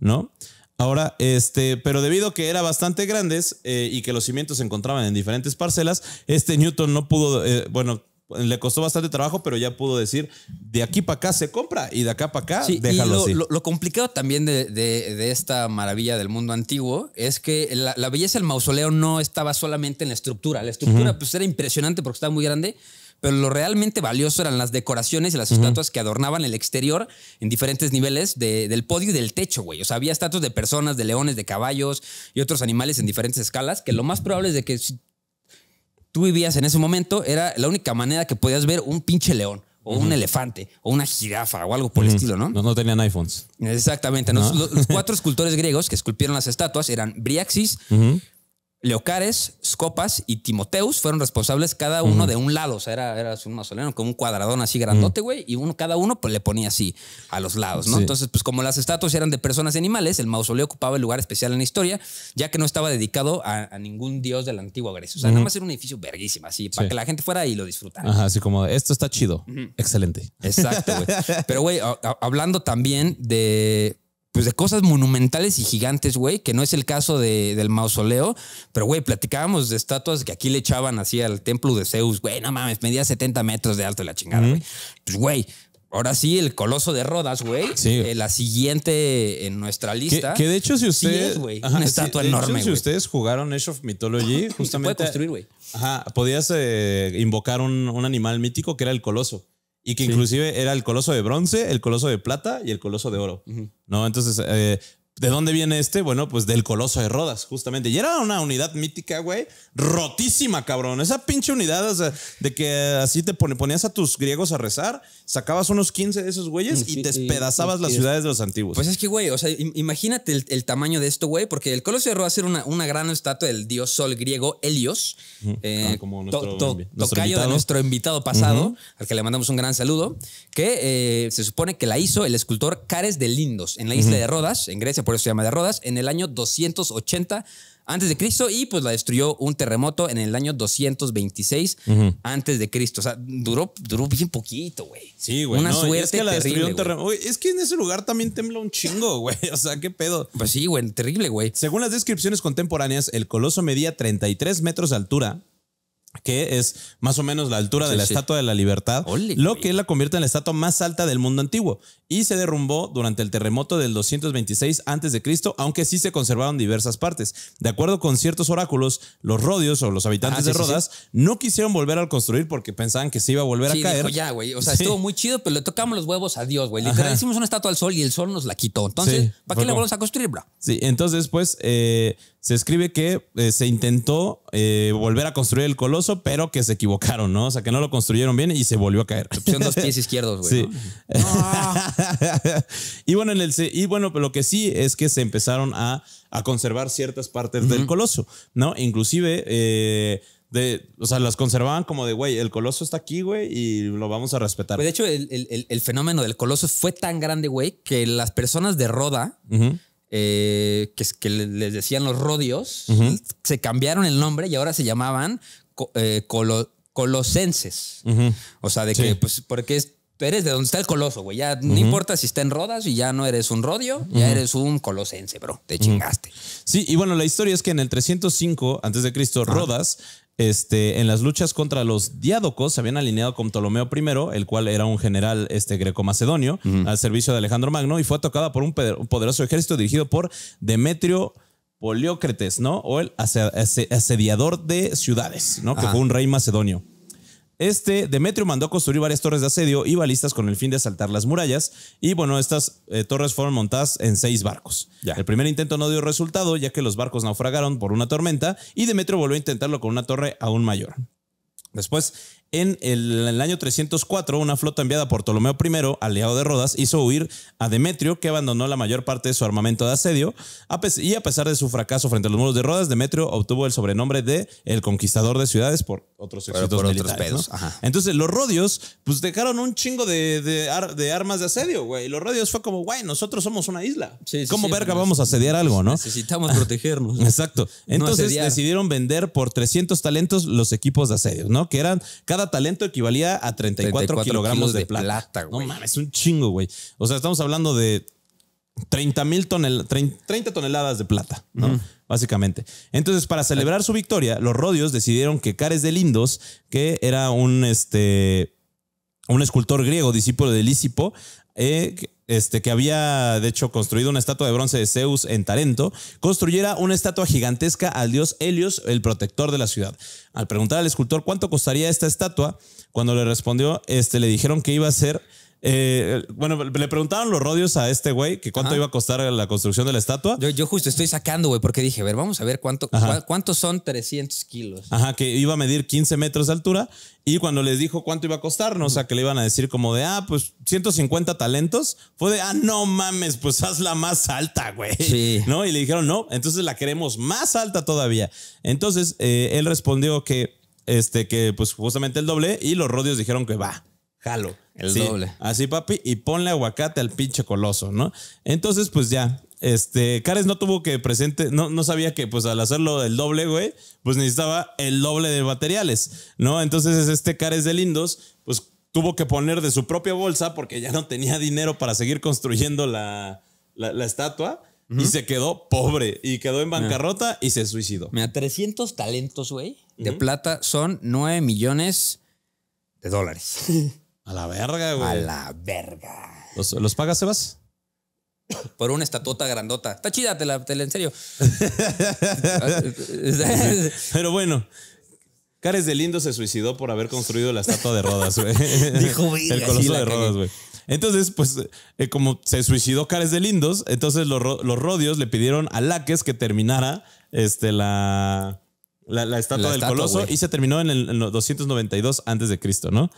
¿no? Ahora, este, pero debido a que era bastante grandes eh, y que los cimientos se encontraban en diferentes parcelas, este Newton no pudo, bueno, le costó bastante trabajo, pero ya pudo decir, de aquí para acá se compra y de acá para acá déjalo lo, Lo, complicado también de, esta maravilla del mundo antiguo es que la, belleza del mausoleo no estaba solamente en la estructura. La estructura pues era impresionante porque estaba muy grande, pero lo realmente valioso eran las decoraciones y las estatuas que adornaban el exterior en diferentes niveles del podio y del techo, güey. O sea, había estatuas de personas, de leones, de caballos y otros animales en diferentes escalas, que lo más probable es de que tú vivías en ese momento, era la única manera que podías ver un pinche león o un elefante o una jirafa o algo por el estilo, ¿no? No, tenían iPhones. Exactamente. Los, cuatro escultores griegos que esculpieron las estatuas eran Briaxis, Leocares, Scopas y Timoteus fueron responsables cada uno de un lado. O sea, era, era un mausoleo con un cuadradón así grandote, güey, y uno, cada uno pues, le ponía así a los lados, ¿no? Entonces, pues como las estatuas eran de personas y animales, el mausoleo ocupaba el lugar especial en la historia, ya que no estaba dedicado a, ningún dios de la antigua Grecia. O sea, nada más era un edificio verguísimo, así, para que la gente fuera y lo disfrutara. Ajá, así como, esto está chido, excelente. Exacto, güey. Pero, güey, hablando también de, pues de cosas monumentales y gigantes, güey, que no es el caso del mausoleo, pero, güey, platicábamos de estatuas que aquí le echaban así al templo de Zeus, güey, no mames, medía 70 metros de alto la chingada, güey. Pues, güey, ahora sí, el coloso de Rodas, güey. Eh, la siguiente en nuestra lista. Que, de hecho, si ustedes. una estatua enorme. si ustedes jugaron Age of Mythology, justamente. Se construir, güey. Ajá. Podías eh, invocar un, animal mítico que era el coloso. Y que inclusive era el coloso de bronce, el coloso de plata y el coloso de oro. ¿No? Entonces, eh, ¿De dónde viene este? Bueno, pues del Coloso de Rodas, justamente. Y era una unidad mítica, güey. Rotísima, cabrón. Esa pinche unidad, o sea, de que así te ponías a tus griegos a rezar, sacabas unos 15 de esos güeyes y despedazabas las ciudades de los antiguos. Pues es que, güey, o sea, imagínate el, tamaño de esto, güey, porque el Coloso de Rodas era una, gran estatua del dios sol griego Helios. Eh, ah, como nuestro, tocayo de nuestro invitado pasado, al que le mandamos un gran saludo, que eh, se supone que la hizo el escultor Cares de Lindos en la isla de Rodas, en Grecia por eso se llama de Rodas, en el año 280 antes de Cristo y pues la destruyó un terremoto en el año 226 antes de Cristo. O sea, duró, bien poquito, güey. Sí, güey. Una suerte es que es que en ese lugar también tembla un chingo, güey. O sea, qué pedo. Pues sí, güey, terrible, güey. Según las descripciones contemporáneas, el coloso medía 33 metros de altura, que es más o menos la altura de la Estatua de la Libertad, lo que la convierte en la estatua más alta del mundo antiguo y se derrumbó durante el terremoto del 226 a.C., aunque sí se conservaron diversas partes. De acuerdo con ciertos oráculos, los rodios o los habitantes ah, de Rodas no quisieron volver a construir porque pensaban que se iba a volver a caer. ya, güey, o sea, estuvo muy chido, pero le tocamos los huevos a Dios, güey. Le hicimos una estatua al sol y el sol nos la quitó. Entonces, ¿para qué le volvemos a construir, bro? Sí, entonces pues eh, se escribe que eh, se intentó eh, volver a construir el coloso, pero que se equivocaron, ¿no? O sea, que no lo construyeron bien y se volvió a caer. Son dos pies izquierdos, güey. Sí. y bueno, en el, y bueno, lo que sí es que se empezaron a, conservar ciertas partes del coloso, ¿no? Inclusive... Eh, de, o sea, las conservaban como de, güey, el coloso está aquí, güey, y lo vamos a respetar. de hecho, el, fenómeno del coloso fue tan grande, güey, que las personas de Roda eh, que, les decían los rodios, se cambiaron el nombre y ahora se llamaban eh, colosenses. O sea, de que, pues, porque eres de donde está el coloso, güey. Ya no importa si está en Rodas y ya no eres un rodio, ya eres un colosense, bro. Te chingaste. Sí, y bueno, la historia es que en el 305 antes de Cristo, Rodas este, en las luchas contra los diádocos se habían alineado con Ptolomeo I, el cual era un general este, greco-macedonio al servicio de Alejandro Magno y fue atacada por un poderoso ejército dirigido por Demetrio Poliócrates, ¿no? O el asediador de ciudades, ¿no? Que fue un rey macedonio. Este, Demetrio mandó construir varias torres de asedio y balistas con el fin de asaltar las murallas. Y bueno, estas eh, torres fueron montadas en seis barcos. El primer intento no dio resultado, ya que los barcos naufragaron por una tormenta y Demetrio volvió a intentarlo con una torre aún mayor. Después, en el, año 304, una flota enviada por Ptolomeo I, aliado de Rodas, hizo huir a Demetrio, que abandonó la mayor parte de su armamento de asedio, y a pesar de su fracaso frente a los muros de Rodas, Demetrio obtuvo el sobrenombre de el conquistador de ciudades por otros éxitos Entonces, los Rodios, pues dejaron un chingo de, de, armas de asedio, güey. Los Rodios fue como, güey, nosotros somos una isla. Sí, ¿Cómo verga vamos a asediar algo, no? Necesitamos protegernos. Exacto. Entonces decidieron vender por 300 talentos los equipos de asedio, ¿no? Que eran cada talento equivalía a 34, kilogramos de, plata. no mames, es un chingo, güey. O sea, estamos hablando de 30 mil 30 toneladas de plata, ¿no? Básicamente. Entonces, para celebrar su victoria, los rodios decidieron que Cares de Lindos, que era un este un escultor griego, discípulo de Lisipo, eh, este, que había de hecho construido una estatua de bronce de Zeus en Tarento, construyera una estatua gigantesca al dios Helios, el protector de la ciudad. Al preguntar al escultor cuánto costaría esta estatua, cuando le respondió, este, le dijeron que iba a ser eh, bueno, le preguntaron los rodios a este güey que cuánto iba a costar la construcción de la estatua. Yo, justo estoy sacando, güey, porque dije, a ver, vamos a ver cuánto, cuántos son 300 kilos. Ajá, que iba a medir 15 metros de altura. Y cuando les dijo cuánto iba a costar, no, o sea, que le iban a decir como de, ah, pues 150 talentos, fue de, ah, no mames, pues haz la más alta, güey. Sí. ¿No? Y le dijeron, no, entonces la queremos más alta todavía. Entonces, eh, él respondió que, este, que pues justamente el doble y los rodios dijeron que va jalo. El doble. Así, papi, y ponle aguacate al pinche coloso, ¿no? Entonces, pues ya. Este, Cares no tuvo que presente, no, no sabía que pues al hacerlo el doble, güey, pues necesitaba el doble de materiales, ¿no? Entonces este Cares de Lindos, pues tuvo que poner de su propia bolsa porque ya no tenía dinero para seguir construyendo la, estatua y se quedó pobre y quedó en ah. bancarrota y se suicidó. Mira, 300 talentos, güey, de plata son 9 millones de dólares. A la verga, güey. A la verga. ¿Los, pagas, Sebas? Por una estatuta grandota. Está chida, te la, en serio. Pero bueno. Cares de Lindo se suicidó por haber construido la estatua de Rodas, güey. Dijo, El coloso de Rodas, güey. Entonces, pues, eh, como se suicidó Cares de Lindos, entonces los, los, rodios le pidieron a Laques que terminara este, la, la, estatua del coloso y se terminó en el 292 antes de Cristo, ¿no?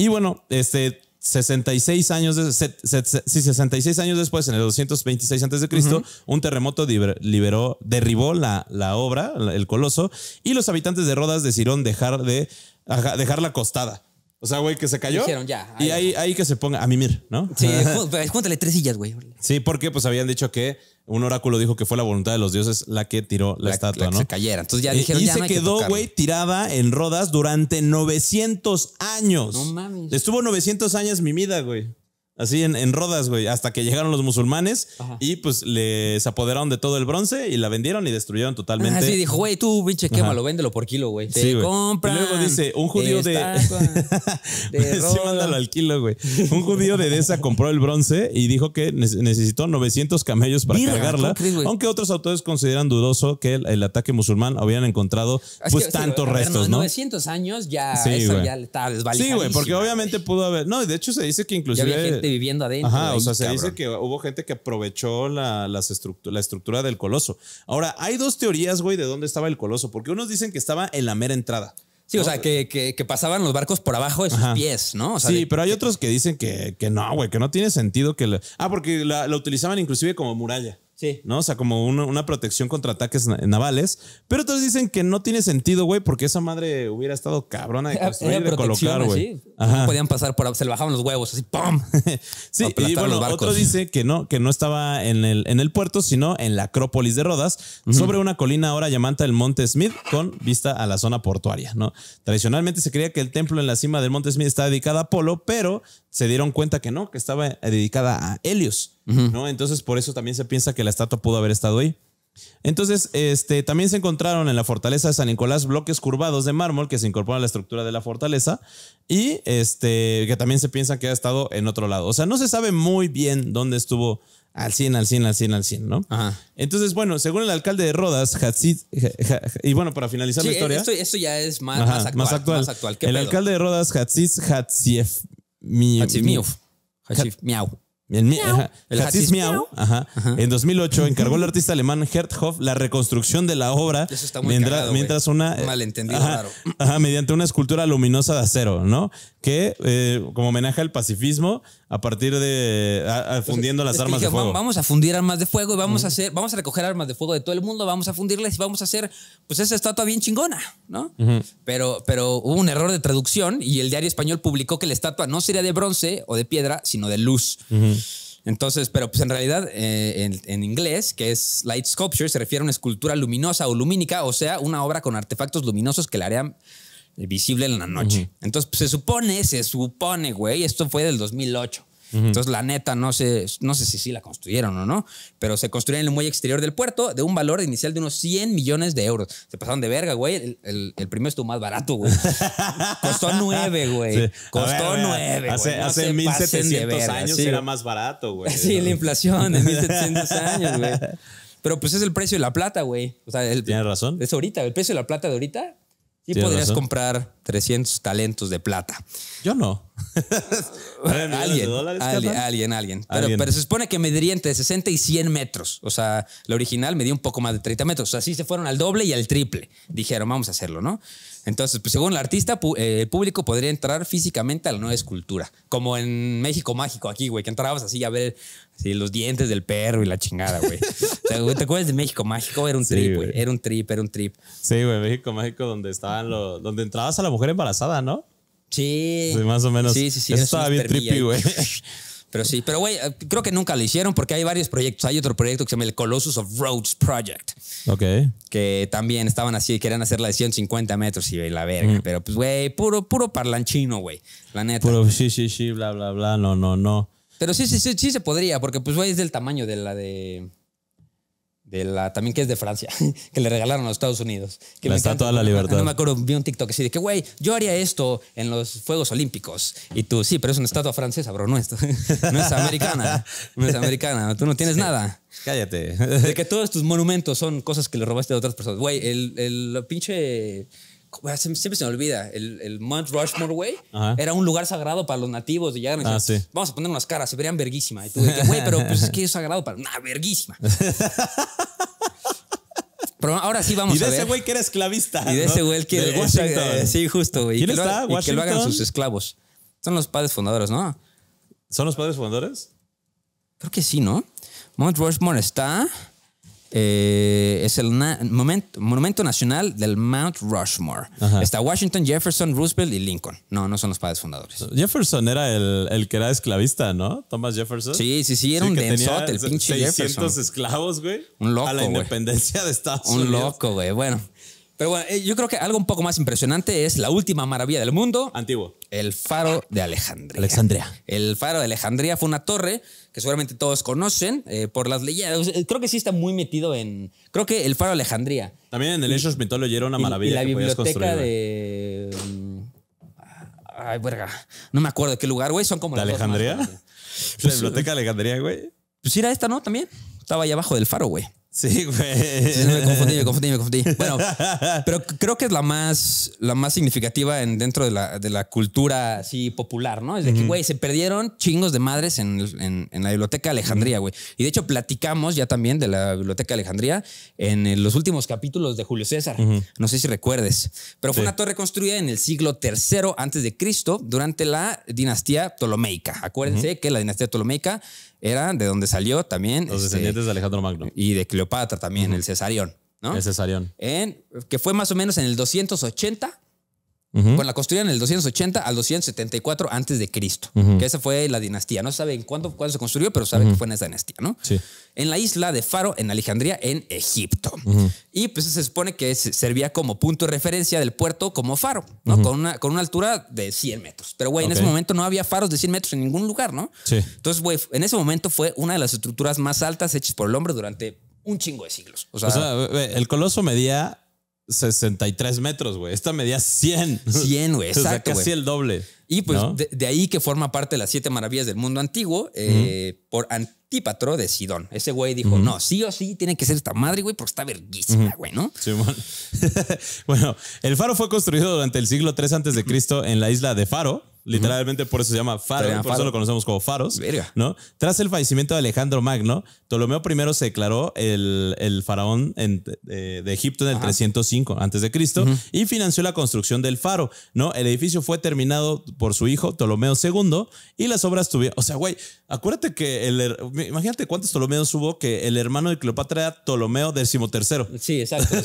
Y bueno, este 66 años, de, años después, en el 226 a.C., un terremoto liberó, derribó la, la obra, el coloso, y los habitantes de Rodas decidieron dejar de, dejarla acostada o sea, güey, que se cayó. y ahí, ahí que se ponga a mimir, ¿no? Sí, pues, júntale tres sillas, güey. Sí, porque pues habían dicho que un oráculo dijo que fue la voluntad de los dioses la que tiró la, estatua, la que ¿no? se cayera. Entonces ya dijeron, y, se quedó, güey, tirada en rodas durante 900 años. No mames. Estuvo 900 años mimida, güey. Así en, en rodas, güey, hasta que llegaron los musulmanes y pues les apoderaron de todo el bronce y la vendieron y destruyeron totalmente. Así ah, dijo, güey, tú, pinche quémalo, véndelo por kilo, güey. sí, Y luego dice, un judío de. sí, mándalo al kilo, güey. Un judío de Edesa compró el bronce y dijo que necesitó 900 camellos para cargarla. aunque otros autores consideran dudoso que el, ataque musulmán habían encontrado pues tantos restos, ¿no? 900 años ya, Sí, güey, porque obviamente pudo haber. No, de hecho se dice que inclusive viviendo adentro. o sea, se dice que hubo gente que aprovechó la, la estructura del coloso. Ahora, hay dos teorías, güey, de dónde estaba el coloso, porque unos dicen que estaba en la mera entrada. Sí, o sea, que, pasaban los barcos por abajo de sus pies, ¿no? sí, pero hay otros que dicen que, no, güey, que no tiene sentido que... Ah, porque la, utilizaban inclusive como muralla. Sí. ¿No? O sea, como una, protección contra ataques navales. Pero otros dicen que no tiene sentido, güey, porque esa madre hubiera estado cabrona de construir de colocar, güey. No podían pasar por... Se le bajaban los huevos así, ¡pum! sí, y bueno, otro dice que no, que no estaba en el, en el puerto, sino en la Acrópolis de Rodas, sobre una colina ahora llamada el Monte Smith, con vista a la zona portuaria, ¿no? Tradicionalmente se creía que el templo en la cima del Monte Smith estaba dedicado a Apolo, pero se dieron cuenta que no, que estaba eh, dedicada a Helios, ¿no? Entonces por eso también se piensa que la estatua pudo haber estado ahí. Entonces, este, también se encontraron en la fortaleza de San Nicolás bloques curvados de mármol que se incorporan a la estructura de la fortaleza y este, que también se piensa que ha estado en otro lado. O sea, no se sabe muy bien dónde estuvo al 100, al 100, al 100, al 100, ¿no? Entonces, bueno, según el alcalde de Rodas, Hatzid, y bueno, para finalizar la historia. Esto, ya es más, actual, el alcalde de Rodas, Hatzid Hatzief Ми... Хотів мів. Хотів мяу. El, Miau, ajá, en 2008 encargó el artista alemán Herthoff la reconstrucción de la obra mientras, mientras una malentendido ajá mediante una escultura luminosa de acero, ¿no? Que eh, como homenaje al pacifismo a partir de fundiendo las armas de fuego. Vamos a fundir armas de fuego y vamos a hacer vamos a recoger armas de fuego de todo el mundo, vamos a fundirlas y vamos a hacer pues esa estatua bien chingona, ¿no? Pero pero hubo un error de traducción y el diario español publicó que la estatua no sería de bronce o de piedra, sino de luz. Entonces, pero pues en realidad eh, en, inglés, que es light sculpture, se refiere a una escultura luminosa o lumínica, o sea, una obra con artefactos luminosos que la harían eh, visible en la noche. Entonces, pues, se supone, se supone, güey, esto fue del 2008. Entonces, la neta, no sé, no sé si sí la construyeron o no, pero se construyó en el muelle exterior del puerto de un valor inicial de unos 100 millones de euros. Se pasaron de verga, güey. El, primero estuvo más barato, güey. Costó nueve, güey. Costó nueve. Hace, hace 1700 años era más barato, güey. Sí, la inflación de 1700 años, güey. Pero pues es el precio de la plata, güey. O sea, Tienes razón. Es ahorita. El precio de la plata de ahorita y podrías comprar 300 talentos de plata. Yo no. ¿Alguien, ¿Alguien, alguien, Pero, se supone que mediría entre 60 y 100 metros. O sea, la original medía un poco más de 30 metros. O sea, así se fueron al doble y al triple. Dijeron, vamos a hacerlo, ¿no? Entonces, pues, según el artista, eh, el público podría entrar físicamente a la nueva escultura. Como en México Mágico, aquí, güey, que entrabas así a ver los dientes del perro y la chingada, güey. ¿Te acuerdas de México Mágico? Era un trip, güey. Era un trip, era un trip. Sí, güey, México Mágico, donde estaban los. donde entrabas a la mujer embarazada, ¿no? Sí. sí más o menos. Sí, sí, sí. Eso estaba bien trippy, güey. Pero sí, pero güey, eh, creo que nunca lo hicieron porque hay varios proyectos. Hay otro proyecto que se llama el Colossus of Roads Project. Ok. Que también estaban así, querían hacer la de 150 metros y la verga. Mm. Pero pues, güey, puro, puro parlanchino, güey. La neta. Puro sí, sí, sí, bla, bla, bla, no, no, no. Pero sí, sí, sí, sí se podría porque pues, güey, es del tamaño de la de de la también que es de Francia, que le regalaron a los Estados Unidos. la Estatua de la Libertad. No, me acuerdo, vi un TikTok así de que, güey, yo haría esto en los Juegos Olímpicos. Y tú, sí, pero es una estatua francesa, bro, no es, no es americana, no es americana, tú no tienes nada. Cállate. De que todos tus monumentos son cosas que le robaste a otras personas. Güey, el, el pinche siempre se me olvida, el, el Mount Rushmore, güey, era un lugar sagrado para los nativos de ya ah, Vamos a poner unas caras, se verían verguísima. Y tú, güey, pero pues es que es sagrado para... Nah, verguísima. Pero ahora sí vamos a ver. Y de ese güey que era esclavista. Y de ese güey que... De sí, justo, güey. ¿Quién Lo, y que lo hagan sus esclavos. Son los padres fundadores, ¿no? ¿Son los padres fundadores? Creo que sí, ¿no? Mount Rushmore está... Eh, es el monumento nacional del Mount Rushmore. Está Washington, Jefferson, Roosevelt y Lincoln. No, no son los padres fundadores. Jefferson era el, el que era esclavista, ¿no? Thomas Jefferson. Sí, sí, sí, era un densote, el pinche 600 Jefferson. esclavos, güey. Un loco. A la independencia de Estados Unidos. Un loco, güey. Bueno, pero bueno, eh, yo creo que algo un poco más impresionante es la última maravilla del mundo. Antiguo. El faro de Alejandría. Alejandría. El faro de Alejandría fue una torre que seguramente todos conocen eh, por las leyendas. Creo que sí está muy metido en... Creo que el faro de Alejandría. También en el Hechos y era una maravilla. Y la biblioteca de... Mm, ay, verga. No me acuerdo de qué lugar, güey. Son como... ¿De Alejandría? la biblioteca de Alejandría, güey. Pues era esta, ¿no? También. Estaba ahí abajo del faro, güey. Sí, güey. me confundí, me confundí, me confundí. Bueno, pero creo que es la más, la más significativa en, dentro de la, cultura así popular, ¿no? Es de que, güey, se perdieron chingos de madres en, en, la Biblioteca Alejandría, güey. Y de hecho, platicamos ya también de la Biblioteca Alejandría en los últimos capítulos de Julio César. No sé si recuerdes. Pero fue una torre construida en el siglo III antes de Cristo durante la dinastía ptolomeica. Acuérdense que la dinastía ptolomeica era de donde salió también. Los este, descendientes de Alejandro Magno. Y de Cleopatra también, el Cesarión, ¿no? El Cesarión. En, que fue más o menos en el 280 pues la construyeron en el 280 al 274 antes de Cristo, que esa fue la dinastía. No saben cuándo, cuándo se construyó, pero saben que fue en esa dinastía, ¿no? Sí. En la isla de Faro, en Alejandría, en Egipto. Y pues se supone que servía como punto de referencia del puerto como faro, ¿no? con, una, con una altura de 100 metros. Pero, güey, en ese momento no había faros de 100 metros en ningún lugar, ¿no? Sí. Entonces, güey, en ese momento fue una de las estructuras más altas hechas por el hombre durante un chingo de siglos. o sea el coloso medía 63 metros, güey. Esta medía 100. 100, güey. Exacto. O sea, casi el doble. Y pues de, ahí que forma parte de las siete maravillas del mundo antiguo eh, por Antípatro de Sidón. Ese güey dijo, no, sí o sí tiene que ser esta madre, güey, porque está verguísima, güey, ¿no? Sí, bueno. bueno, el faro fue construido durante el siglo III a.C. en la isla de Faro, Literalmente por eso se llama faro, por eso lo conocemos como faros. ¿no? Tras el fallecimiento de Alejandro Magno, Ptolomeo I se declaró el, faraón de Egipto en el 305 305 de Cristo y financió la construcción del faro. ¿no? El edificio fue terminado por su hijo Ptolomeo II y las obras tuvieron... O sea, güey, acuérdate que... El, imagínate cuántos Ptolomeos hubo que el hermano de Cleopatra era Ptolomeo XIII. Sí, exacto.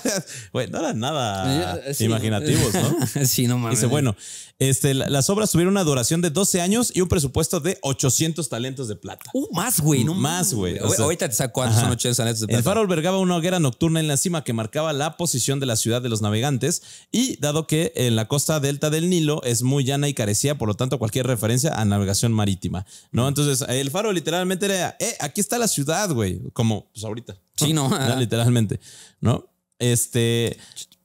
güey, no eran nada eh, imaginativos, ¿no? sí, no Dice, bueno, este, la las obras tuvieron una duración de 12 años y un presupuesto de 800 talentos de plata. Uh, más, güey. No más, güey. ahorita te saco cuántos son 800 talentos de plata. El faro albergaba una hoguera nocturna en la cima que marcaba la posición de la ciudad de los navegantes y dado que en la costa delta del Nilo es muy llana y carecía, por lo tanto, cualquier referencia a navegación marítima, ¿no? Entonces, el faro literalmente era, eh, aquí está la ciudad, güey, como pues ahorita. Sí, no. literalmente, ¿no? Este,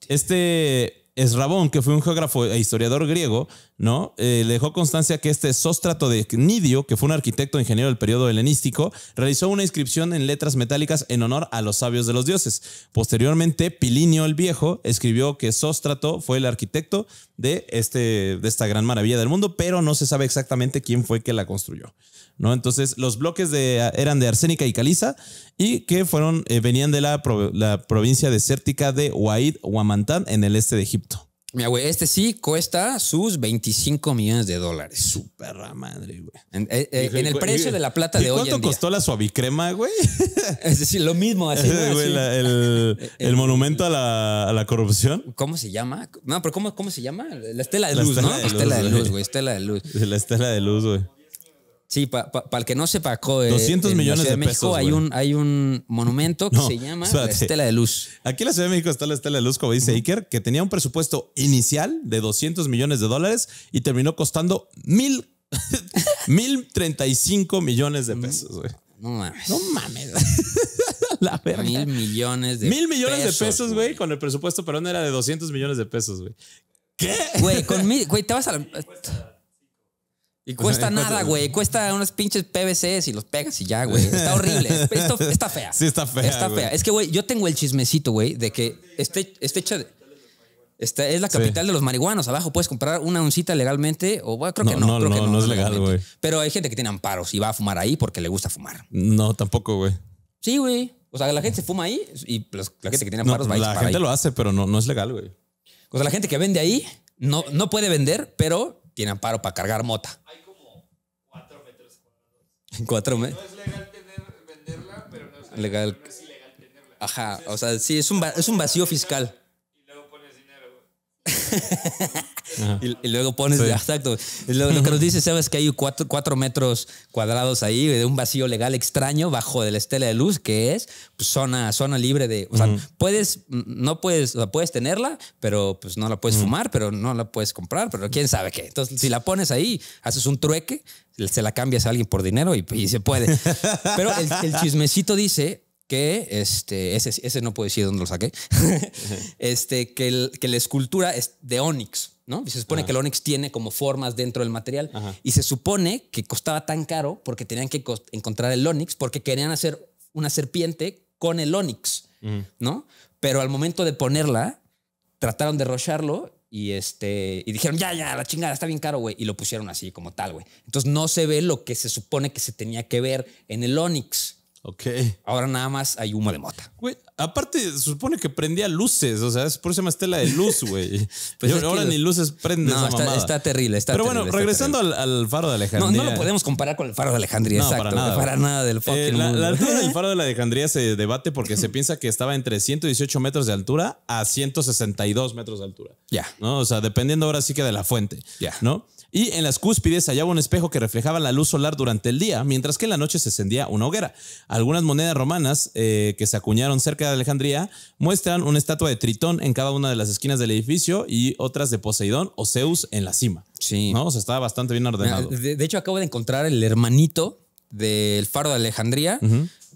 este Esrabón, que fue un geógrafo e historiador griego, ¿no? Eh, dejó constancia que este Sóstrato de Cnidio, que fue un arquitecto e ingeniero del periodo helenístico, realizó una inscripción en letras metálicas en honor a los sabios de los dioses. Posteriormente, Pilinio el Viejo escribió que Sóstrato fue el arquitecto de, este, de esta gran maravilla del mundo, pero no se sabe exactamente quién fue que la construyó. ¿No? Entonces, los bloques eran de arsénica y caliza y que fueron, eh, venían de la, provincia desértica de Waid Huamantán, en el este de Egipto. Mira, güey, este sí cuesta sus 25 millones de dólares. súper madre, güey. En, eh, eh, el precio de la plata de hoy. ¿Cuánto en día. costó la suavicrema, güey? Es decir, lo mismo. Así, el, monumento a la, a la, corrupción. ¿Cómo se llama? No, pero ¿cómo, cómo se llama? La estela de luz, ¿no? la estela de luz, güey. Estela de luz. La estela de luz, güey. Sí, para el que no sepa, COE, 200 millones de, México pesos, hay un, hay un monumento que se llama la Estela de Luz. Aquí en la Ciudad de México está la Estela de Luz, como dice Iker, que tenía un presupuesto inicial de 200 millones de dólares y terminó costando mil, mil 35 millones de pesos. güey. No mames. No mames. la Mil millones de Mil millones de pesos, güey, con el presupuesto, pero no era de 200 millones de pesos, güey. ¿Qué? Güey, con mil, güey, te vas a y cuesta nada, güey. Cuesta unos pinches PVCs y los pegas y ya, güey. Está horrible. está fea. Sí, está fea. Está fea. Es que, güey, yo tengo el chismecito, güey, de que este, este es la capital de los marihuanos. Abajo puedes comprar una oncita legalmente o creo que no. No, creo no, que no, es legal, güey. Pero hay gente que tiene amparos y va a fumar ahí porque le gusta fumar. No, tampoco, güey. Sí, güey. O sea, la gente se fuma ahí y la gente que tiene amparos va a La gente lo hace, pero no, es legal, güey. O sea, la gente que vende ahí no, no puede vender, pero tiene amparo para cargar mota. Hay como cuatro metros cuadrados. Cuatro metros. No es legal tener, venderla, pero no es legal, No es ilegal tenerla. Ajá, o sea, sí, es un, es un vacío fiscal y, luego pones, exacto. Lo, que nos dice Seba es que hay cuatro, metros cuadrados ahí de un vacío legal extraño bajo de la estela de luz, que es pues, zona, zona libre de. puedes, no puedes, puedes tenerla, pero pues no la puedes fumar, pero no la puedes comprar, pero quién sabe qué. Entonces, si la pones ahí, haces un trueque, se la cambias a alguien por dinero y, se puede. Pero el, el chismecito dice que este, ese, ese no puedo decir dónde lo saqué, este, que, que, la escultura es de Onyx, ¿no? se supone que el Onyx tiene como formas dentro del material. Y se supone que costaba tan caro porque tenían que encontrar el Onyx porque querían hacer una serpiente con el Onyx, ¿no? Pero al momento de ponerla, trataron de rocharlo y este y dijeron ya ya la chingada está bien caro güey y lo pusieron así como tal güey entonces no se ve lo que se supone que se tenía que ver en el Onyx Ok. Ahora nada más hay humo de mota. Güey, aparte, supone que prendía luces, o sea, es por eso estela de luz, güey. Pero pues ahora ni luces prenden. No, está, está, terrible, Pero bueno, regresando al, faro de Alejandría. No, no lo podemos comparar con el faro de Alejandría, no, Para nada, para nada del eh, la, altura del faro de Alejandría se debate porque se piensa que estaba entre 118 metros de altura a 162 metros de altura. Ya. ¿no? O sea, dependiendo ahora sí que de la fuente. Ya. ¿No? y en las cúspides hallaba un espejo que reflejaba la luz solar durante el día, mientras que en la noche se encendía una hoguera. Algunas monedas romanas eh, que se acuñaron cerca de Alejandría muestran una estatua de Tritón en cada una de las esquinas del edificio y otras de Poseidón o Zeus en la cima. Sí. ¿No? O sea, estaba bastante bien ordenado. De, hecho, acabo de encontrar el hermanito del faro de Alejandría,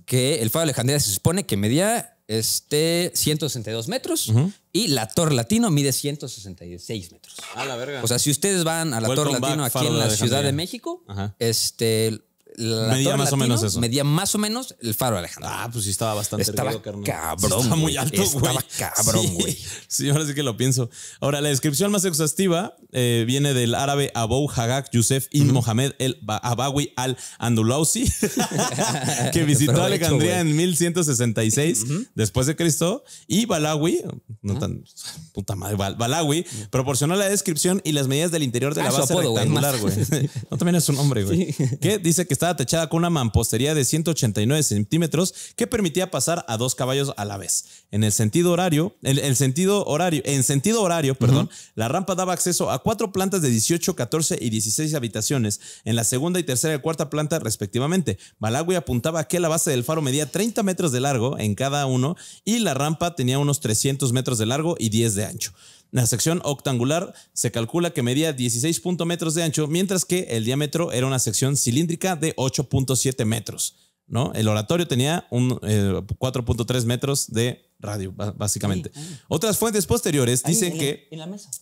que el faro de Alejandría se supone que medía este, 162 metros y la Torre Latino mide 166 metros. A la verga. O sea, si ustedes van a la Torre Latino aquí en la Ciudad de México, este, medía más o menos eso. Medía más o menos el faro Alejandro. Ah, pues sí estaba bastante estaba cabrón. estaba muy alto, güey. Estaba cabrón, güey. Sí, ahora sí que lo pienso. Ahora, la descripción más exhaustiva eh, viene del árabe Abou Hagak Yusef Ibn Mohamed el Abawi al-Andulausi, que visitó Alejandría en 1166 después de Cristo, y Balawi, no tan puta madre, Balawi, proporcionó la descripción y las medidas del interior de la ah, base rectangular, güey. no también es su nombre, güey. Que dice que estaba techada con una mampostería de 189 centímetros que permitía pasar a dos caballos a la vez. En el sentido horario, sentido horario, en sentido horario, perdón, la rampa daba acceso a cuatro plantas de 18, 14 y 16 habitaciones, en la segunda y tercera y cuarta planta respectivamente. Malawi apuntaba que la base del faro medía 30 metros de largo en cada uno y la rampa tenía unos 300 metros de largo y 10 de ancho. La sección octangular se calcula que medía 16 metros de ancho, mientras que el diámetro era una sección cilíndrica de 8.7 metros. ¿no? El oratorio tenía un 4.3 eh, metros de radio, básicamente. Otras fuentes posteriores dicen que,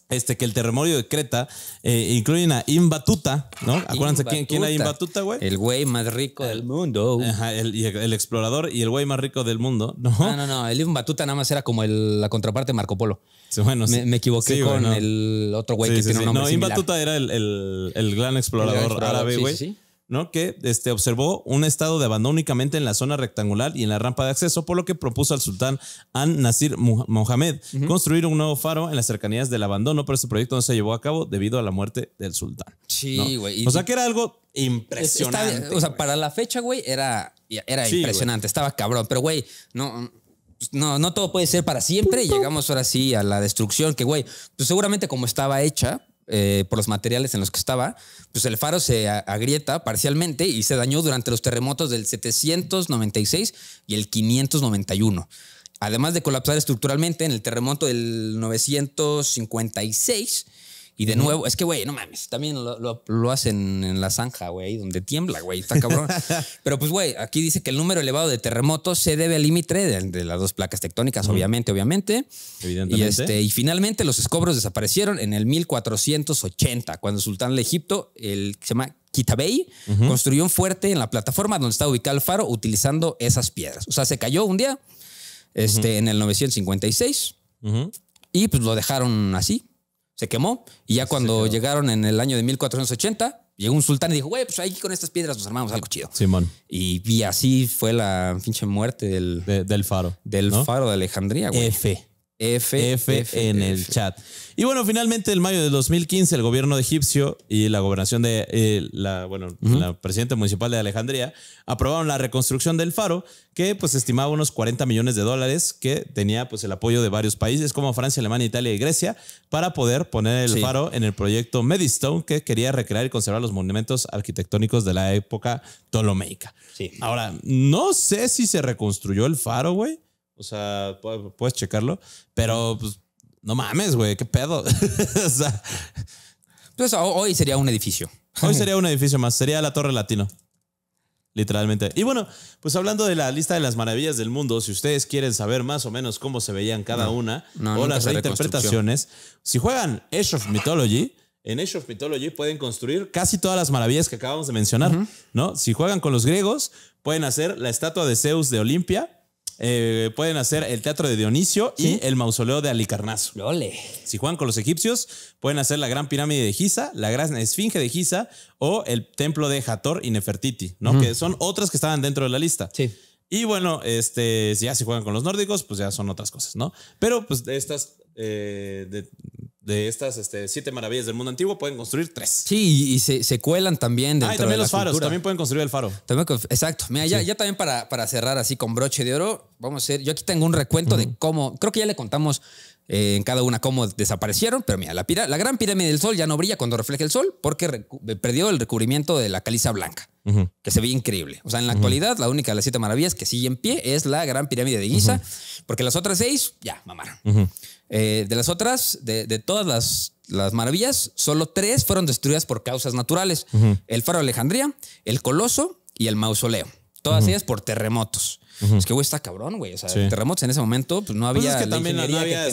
Este, que el terremorio de Creta eh, incluye una Imbatuta, ¿no? Ah, Acuérdense quién, era Imbatuta, güey. El güey más rico del mundo. Ajá, el, explorador y el güey más rico del mundo, ¿no? Ah, no, no, El Imbatuta nada más era como la contraparte de Marco Polo bueno, me, equivoqué con el otro güey que tiene un nombre No, Ibn era el, gran explorador, árabe, güey. ¿no? que este, observó un estado de abandono únicamente en la zona rectangular y en la rampa de acceso, por lo que propuso al sultán An Nasir Mohamed construir un nuevo faro en las cercanías del abandono, pero este proyecto no se llevó a cabo debido a la muerte del sultán. Sí, güey. O sea que era algo impresionante. o sea, para la fecha, güey, era, era impresionante, estaba cabrón, pero güey, no... Pues, no, no todo puede ser para siempre y llegamos ahora sí a la destrucción, que güey, pues seguramente como estaba hecha, eh, por los materiales en los que estaba, pues el faro se agrieta parcialmente y se dañó durante los terremotos del 796 y el 591. Además de colapsar estructuralmente en el terremoto del 956, y de nuevo, es que, güey, no mames, también lo, lo, hacen en la zanja, güey, donde tiembla, güey, está cabrón. Pero pues, güey, aquí dice que el número elevado de terremotos se debe al límite de, las dos placas tectónicas, obviamente, obviamente. Y, este, y finalmente los escobros desaparecieron en el 1480, cuando el sultán de Egipto, el que se llama Kitabey, construyó un fuerte en la plataforma donde está ubicado el faro utilizando esas piedras. O sea, se cayó un día, este, en el 956, y pues lo dejaron así se quemó. Y ya cuando llegaron en el año de 1480, llegó un sultán y dijo, güey, pues ahí con estas piedras nos armamos algo chido. Simón. Y, así fue la pinche muerte del, del faro. Del faro de Alejandría, güey. F, en el chat. Y bueno, finalmente el mayo de 2015 el gobierno egipcio y la gobernación de eh, la, bueno, la presidenta municipal de Alejandría aprobaron la reconstrucción del faro que pues estimaba unos 40 millones de dólares que tenía pues el apoyo de varios países como Francia, Alemania, Italia y Grecia para poder poner el faro en el proyecto Medistone que quería recrear y conservar los monumentos arquitectónicos de la época ptolomeica. Sí. Ahora, no sé si se reconstruyó el faro, güey. O sea, puedes checarlo, pero pues no mames, güey, qué pedo. o pues hoy sería un edificio. Hoy sería un edificio más, sería la Torre Latino. Literalmente. Y bueno, pues hablando de la lista de las maravillas del mundo, si ustedes quieren saber más o menos cómo se veían cada una o las reinterpretaciones, si juegan Age of Mythology, en Age of Mythology pueden construir casi todas las maravillas que acabamos de mencionar, ¿no? Si juegan con los griegos, pueden hacer la estatua de Zeus de Olimpia, eh, pueden hacer el Teatro de Dionisio y el Mausoleo de Alicarnaso. Si juegan con los egipcios, pueden hacer la Gran Pirámide de Giza, la Gran Esfinge de Giza o el Templo de Hator y Nefertiti, ¿no? Que son otras que estaban dentro de la lista. Sí. Y bueno, este, ya si juegan con los nórdicos, pues ya son otras cosas, ¿no? Pero pues estas eh, de, de estas este, siete maravillas del mundo antiguo, pueden construir tres. Sí, y se, cuelan también. Dentro ah, y también los faros, también pueden construir el faro. exacto. Mira, ya, también para, cerrar así con broche de oro, vamos a hacer. Yo aquí tengo un recuento de cómo. Creo que ya le contamos eh, en cada una cómo desaparecieron, pero mira, la, gran pirámide del sol ya no brilla cuando refleja el sol porque eh, perdió el recubrimiento de la caliza blanca, que se ve increíble. O sea, en la actualidad, la única de las siete maravillas que sigue en pie es la gran pirámide de Giza, porque las otras seis ya mamaron. Eh, de las otras, de, todas las, maravillas, solo tres fueron destruidas por causas naturales. El faro de Alejandría, el coloso y el mausoleo. Todas ellas por terremotos. Es que, güey, está cabrón, güey. O sea, terremotos en ese momento, pues no pues había ingeniería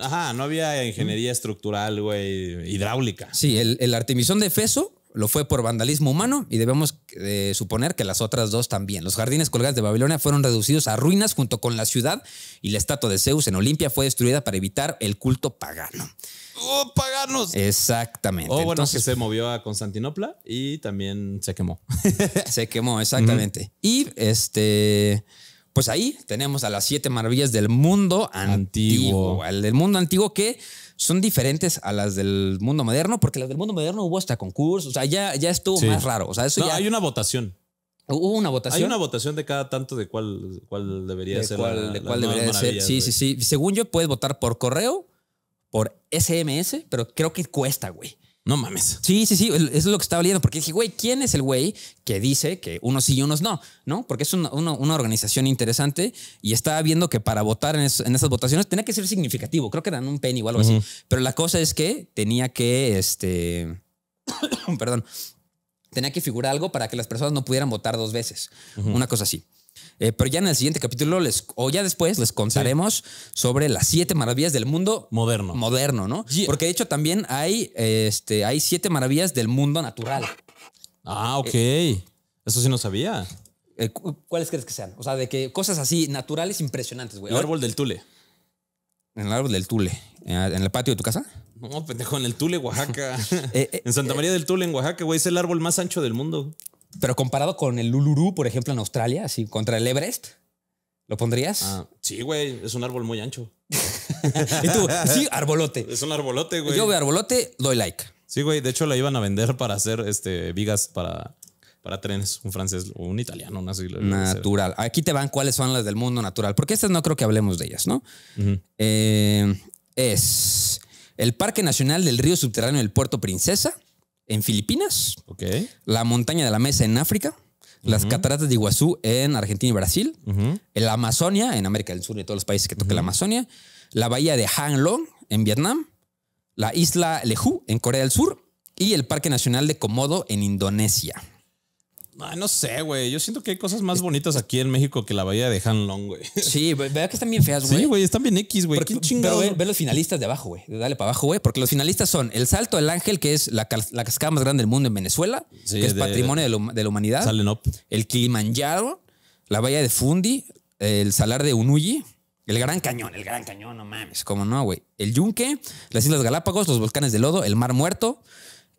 Ajá, no había ingeniería estructural, güey, hidráulica. Sí, el, el artemisón de Feso lo fue por vandalismo humano y debemos eh, suponer que las otras dos también. Los jardines colgados de Babilonia fueron reducidos a ruinas junto con la ciudad y la estatua de Zeus en Olimpia fue destruida para evitar el culto pagano. ¡Oh, paganos! Exactamente. O oh, bueno, Entonces, que se movió a Constantinopla y también se quemó. se quemó, exactamente. Y este pues ahí tenemos a las siete maravillas del mundo antiguo, El del mundo antiguo que son diferentes a las del mundo moderno, porque las del mundo moderno hubo hasta concursos, o sea, ya, estuvo más raro. O sea, eso ya... Hay una votación. Hubo una votación. Hay una votación de cada tanto de cuál, cuál debería ser. ser. Sí, sí, sí. Según yo, puedes votar por correo, por SMS, pero creo que cuesta, güey. No mames. Sí, sí, sí, eso es lo que estaba leyendo, porque dije, güey, ¿quién es el güey que dice que unos sí y unos no? ¿No? Porque es una organización interesante y estaba viendo que para votar en, esas votaciones tenía que ser significativo, creo que eran un penny o algo así, pero la cosa es que tenía que, este, perdón, tenía que figurar algo para que las personas no pudieran votar dos veces, una cosa así. Eh, pero ya en el siguiente capítulo o ya después les contaremos sobre las siete maravillas del mundo moderno. Moderno, ¿no? Porque de hecho también hay, este, hay siete maravillas del mundo natural. Ah, ok. Eh, Eso sí no sabía. Eh, ¿Cuáles crees que sean? O sea, de que cosas así naturales impresionantes, güey. El árbol del tule. En el árbol del tule. ¿En el patio de tu casa? No, pendejo, en el tule, Oaxaca. en Santa María del Tule, en Oaxaca, güey. Es el árbol más ancho del mundo. Pero comparado con el Uluru, por ejemplo, en Australia, así contra el Everest, ¿lo pondrías? Ah, sí, güey, es un árbol muy ancho. y tú, sí, arbolote. Es un arbolote, güey. Yo veo arbolote, doy like. Sí, güey, de hecho la iban a vender para hacer este, vigas para, para trenes, un francés o un italiano, una así. Natural. Aquí te van cuáles son las del mundo natural, porque estas no creo que hablemos de ellas, ¿no? Eh, es el Parque Nacional del Río Subterráneo del Puerto Princesa, en Filipinas, la montaña de la mesa en África, las cataratas de Iguazú en Argentina y Brasil, el la Amazonia en América del Sur y todos los países que toque la Amazonia, la bahía de Hang Long en Vietnam, la isla Lehu en Corea del Sur y el Parque Nacional de Komodo en Indonesia no sé, güey. Yo siento que hay cosas más bonitas aquí en México que la bahía de Han güey. Sí, vea que están bien feas, güey. Sí, güey, están bien X, güey. Qué chingado. ve, los finalistas de abajo, güey. Dale para abajo, güey. Porque los finalistas son el Salto del Ángel, que es la, cascada más grande del mundo en Venezuela, que es patrimonio de, la, de la humanidad. Salen up. El Kilimanjaro, la bahía de Fundi, el Salar de Unuyi. El Gran Cañón, el Gran Cañón, no mames, cómo no, güey. El Yunque, las Islas Galápagos, los volcanes de lodo, el Mar Muerto,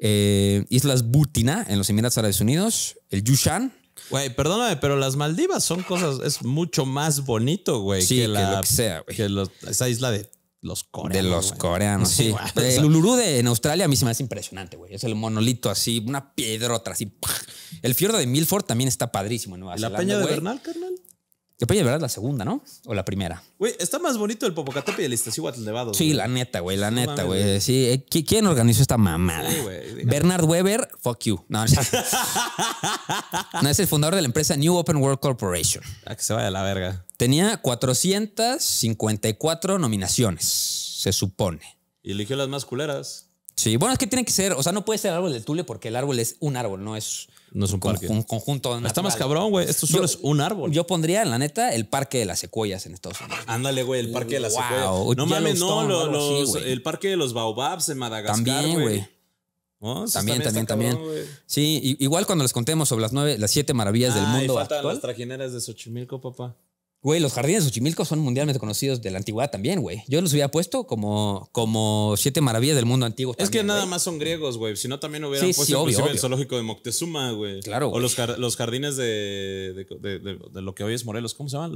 eh, Islas Butina en los Emiratos Árabes Unidos, el Yushan. Güey, perdóname, pero las Maldivas son cosas, es mucho más bonito, güey, sí, que, lo que sea, güey. esa isla de los coreanos. De los coreanos, sí. El Uluru de, en Australia a mí se me hace impresionante, güey. Es el monolito así, una piedra otra así. El fiordo de Milford también está padrísimo en Nueva ¿La Peña de Bernal, carnal? Yo pedí de la segunda, ¿no? O la primera. Güey, está más bonito el Popocatépetl y el Iztaccíhuatl Nevado. Sí, la neta, güey, la neta, güey. Sí, eh, ¿quién organizó esta mamada? Bernard Weber, fuck you. No, no, es el fundador de la empresa New Open World Corporation. Ah, que se vaya la verga. Tenía 454 nominaciones, se supone. Y eligió las más culeras. Sí, bueno, es que tiene que ser, o sea, no puede ser el árbol del tule porque el árbol es un árbol, no es no es un conjunto. Está más cabrón, güey. Esto solo es un árbol. Yo pondría, en la neta, el parque de las secuoyas en Estados Unidos. Ándale, güey, el parque de las wow. secuoyas. No mames, no, el parque de los baobabs en Madagascar. También, güey. también, también, también. sí, igual cuando les contemos sobre las nueve, las siete maravillas del mundo. faltan las trajineras de Xochimilco, papá. Güey, los jardines de Xochimilco son mundialmente conocidos de la antigüedad también, güey. Yo los hubiera puesto como, como siete maravillas del mundo antiguo. Es que nada más son griegos, güey. Si no, también hubieran puesto el zoológico de Moctezuma, güey. Claro, O los, jardines de, de, lo que hoy es Morelos. ¿Cómo se llaman?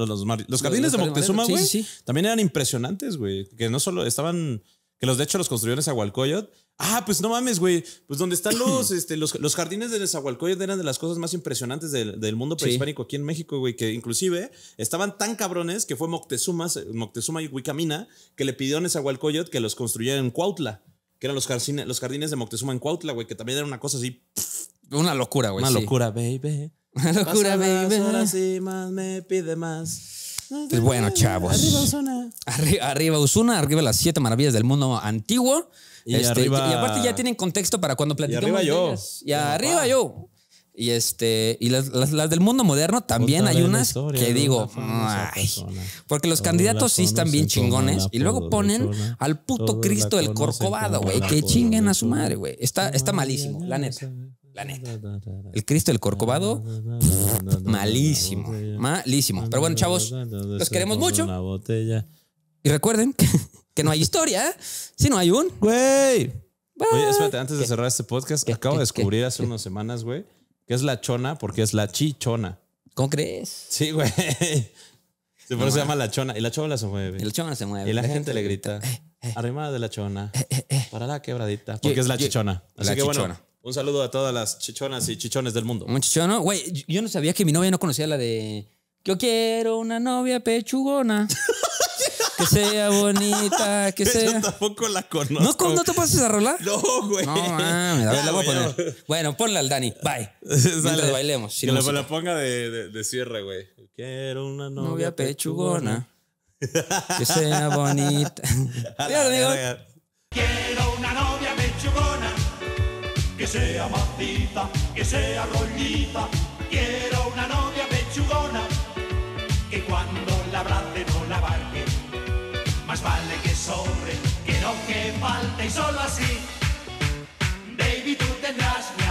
Los, jardines de Moctezuma, güey. Sí, también eran impresionantes, güey. Que no solo estaban que los de hecho los construyeron en Ah, pues no mames, güey. Pues donde están los, este, los, jardines de Nezahualcóyotl eran de las cosas más impresionantes del, mundo prehispánico aquí en México, güey. Que inclusive estaban tan cabrones que fue Moctezuma, Moctezuma y Wicamina que le pidió a Nezahualcóyotl que los construyeran en Cuautla. Que eran los jardines, los jardines de Moctezuma en Cuautla, güey. Que también era una cosa así... una locura, güey. Una locura, baby. Una locura, baby. Ahora sí, más me pide más bueno, chavos. Arriba Usuna. Arriba, Usuna, arriba las siete maravillas del mundo antiguo. Y, este, aparte ya tienen contexto para cuando platicamos. Y arriba yo. Y arriba yo. Y este y las, del mundo moderno también hay unas que digo, porque los candidatos sí están bien chingones y luego ponen al puto Cristo del Corcovado, güey, que chinguen a su madre, güey. Está, está malísimo, la neta. El Cristo del Corcovado, malísimo. Malísimo. Pero bueno, chavos, los queremos mucho. Y recuerden que, no hay historia, si no hay un. Güey. Oye, espérate, antes de cerrar este podcast, acabo de descubrir hace unas semanas, güey, que es la chona porque es la chichona. ¿Cómo crees? Sí, güey. por eso se llama la chona. Y la chona se mueve. Y la chona se mueve. Y la, gente, le grita. Arrimada de la chona. para la quebradita. Porque es la chichona. Así que bueno. Un saludo a todas las chichonas y chichones del mundo. Un chichono, güey, yo no sabía que mi novia no conocía la de Yo quiero una novia pechugona. que sea bonita, que sea. tampoco la conozco. ¿No, ¿No te pases a rolar? No, güey. No, ah, Me la voy a poner. Bueno, ponla al Dani. Bye. Mientras bailemos. Que la, ponga de, de, cierre, güey. Quiero una novia, pechugona. que sea bonita. Adiós, amigo. Quiero una novia que sea macita, que sea rollita, Quiero una novia pechugona, que cuando la abrace no la barque. Más vale que sobre, que no que falte y solo así. Baby, tú tendrás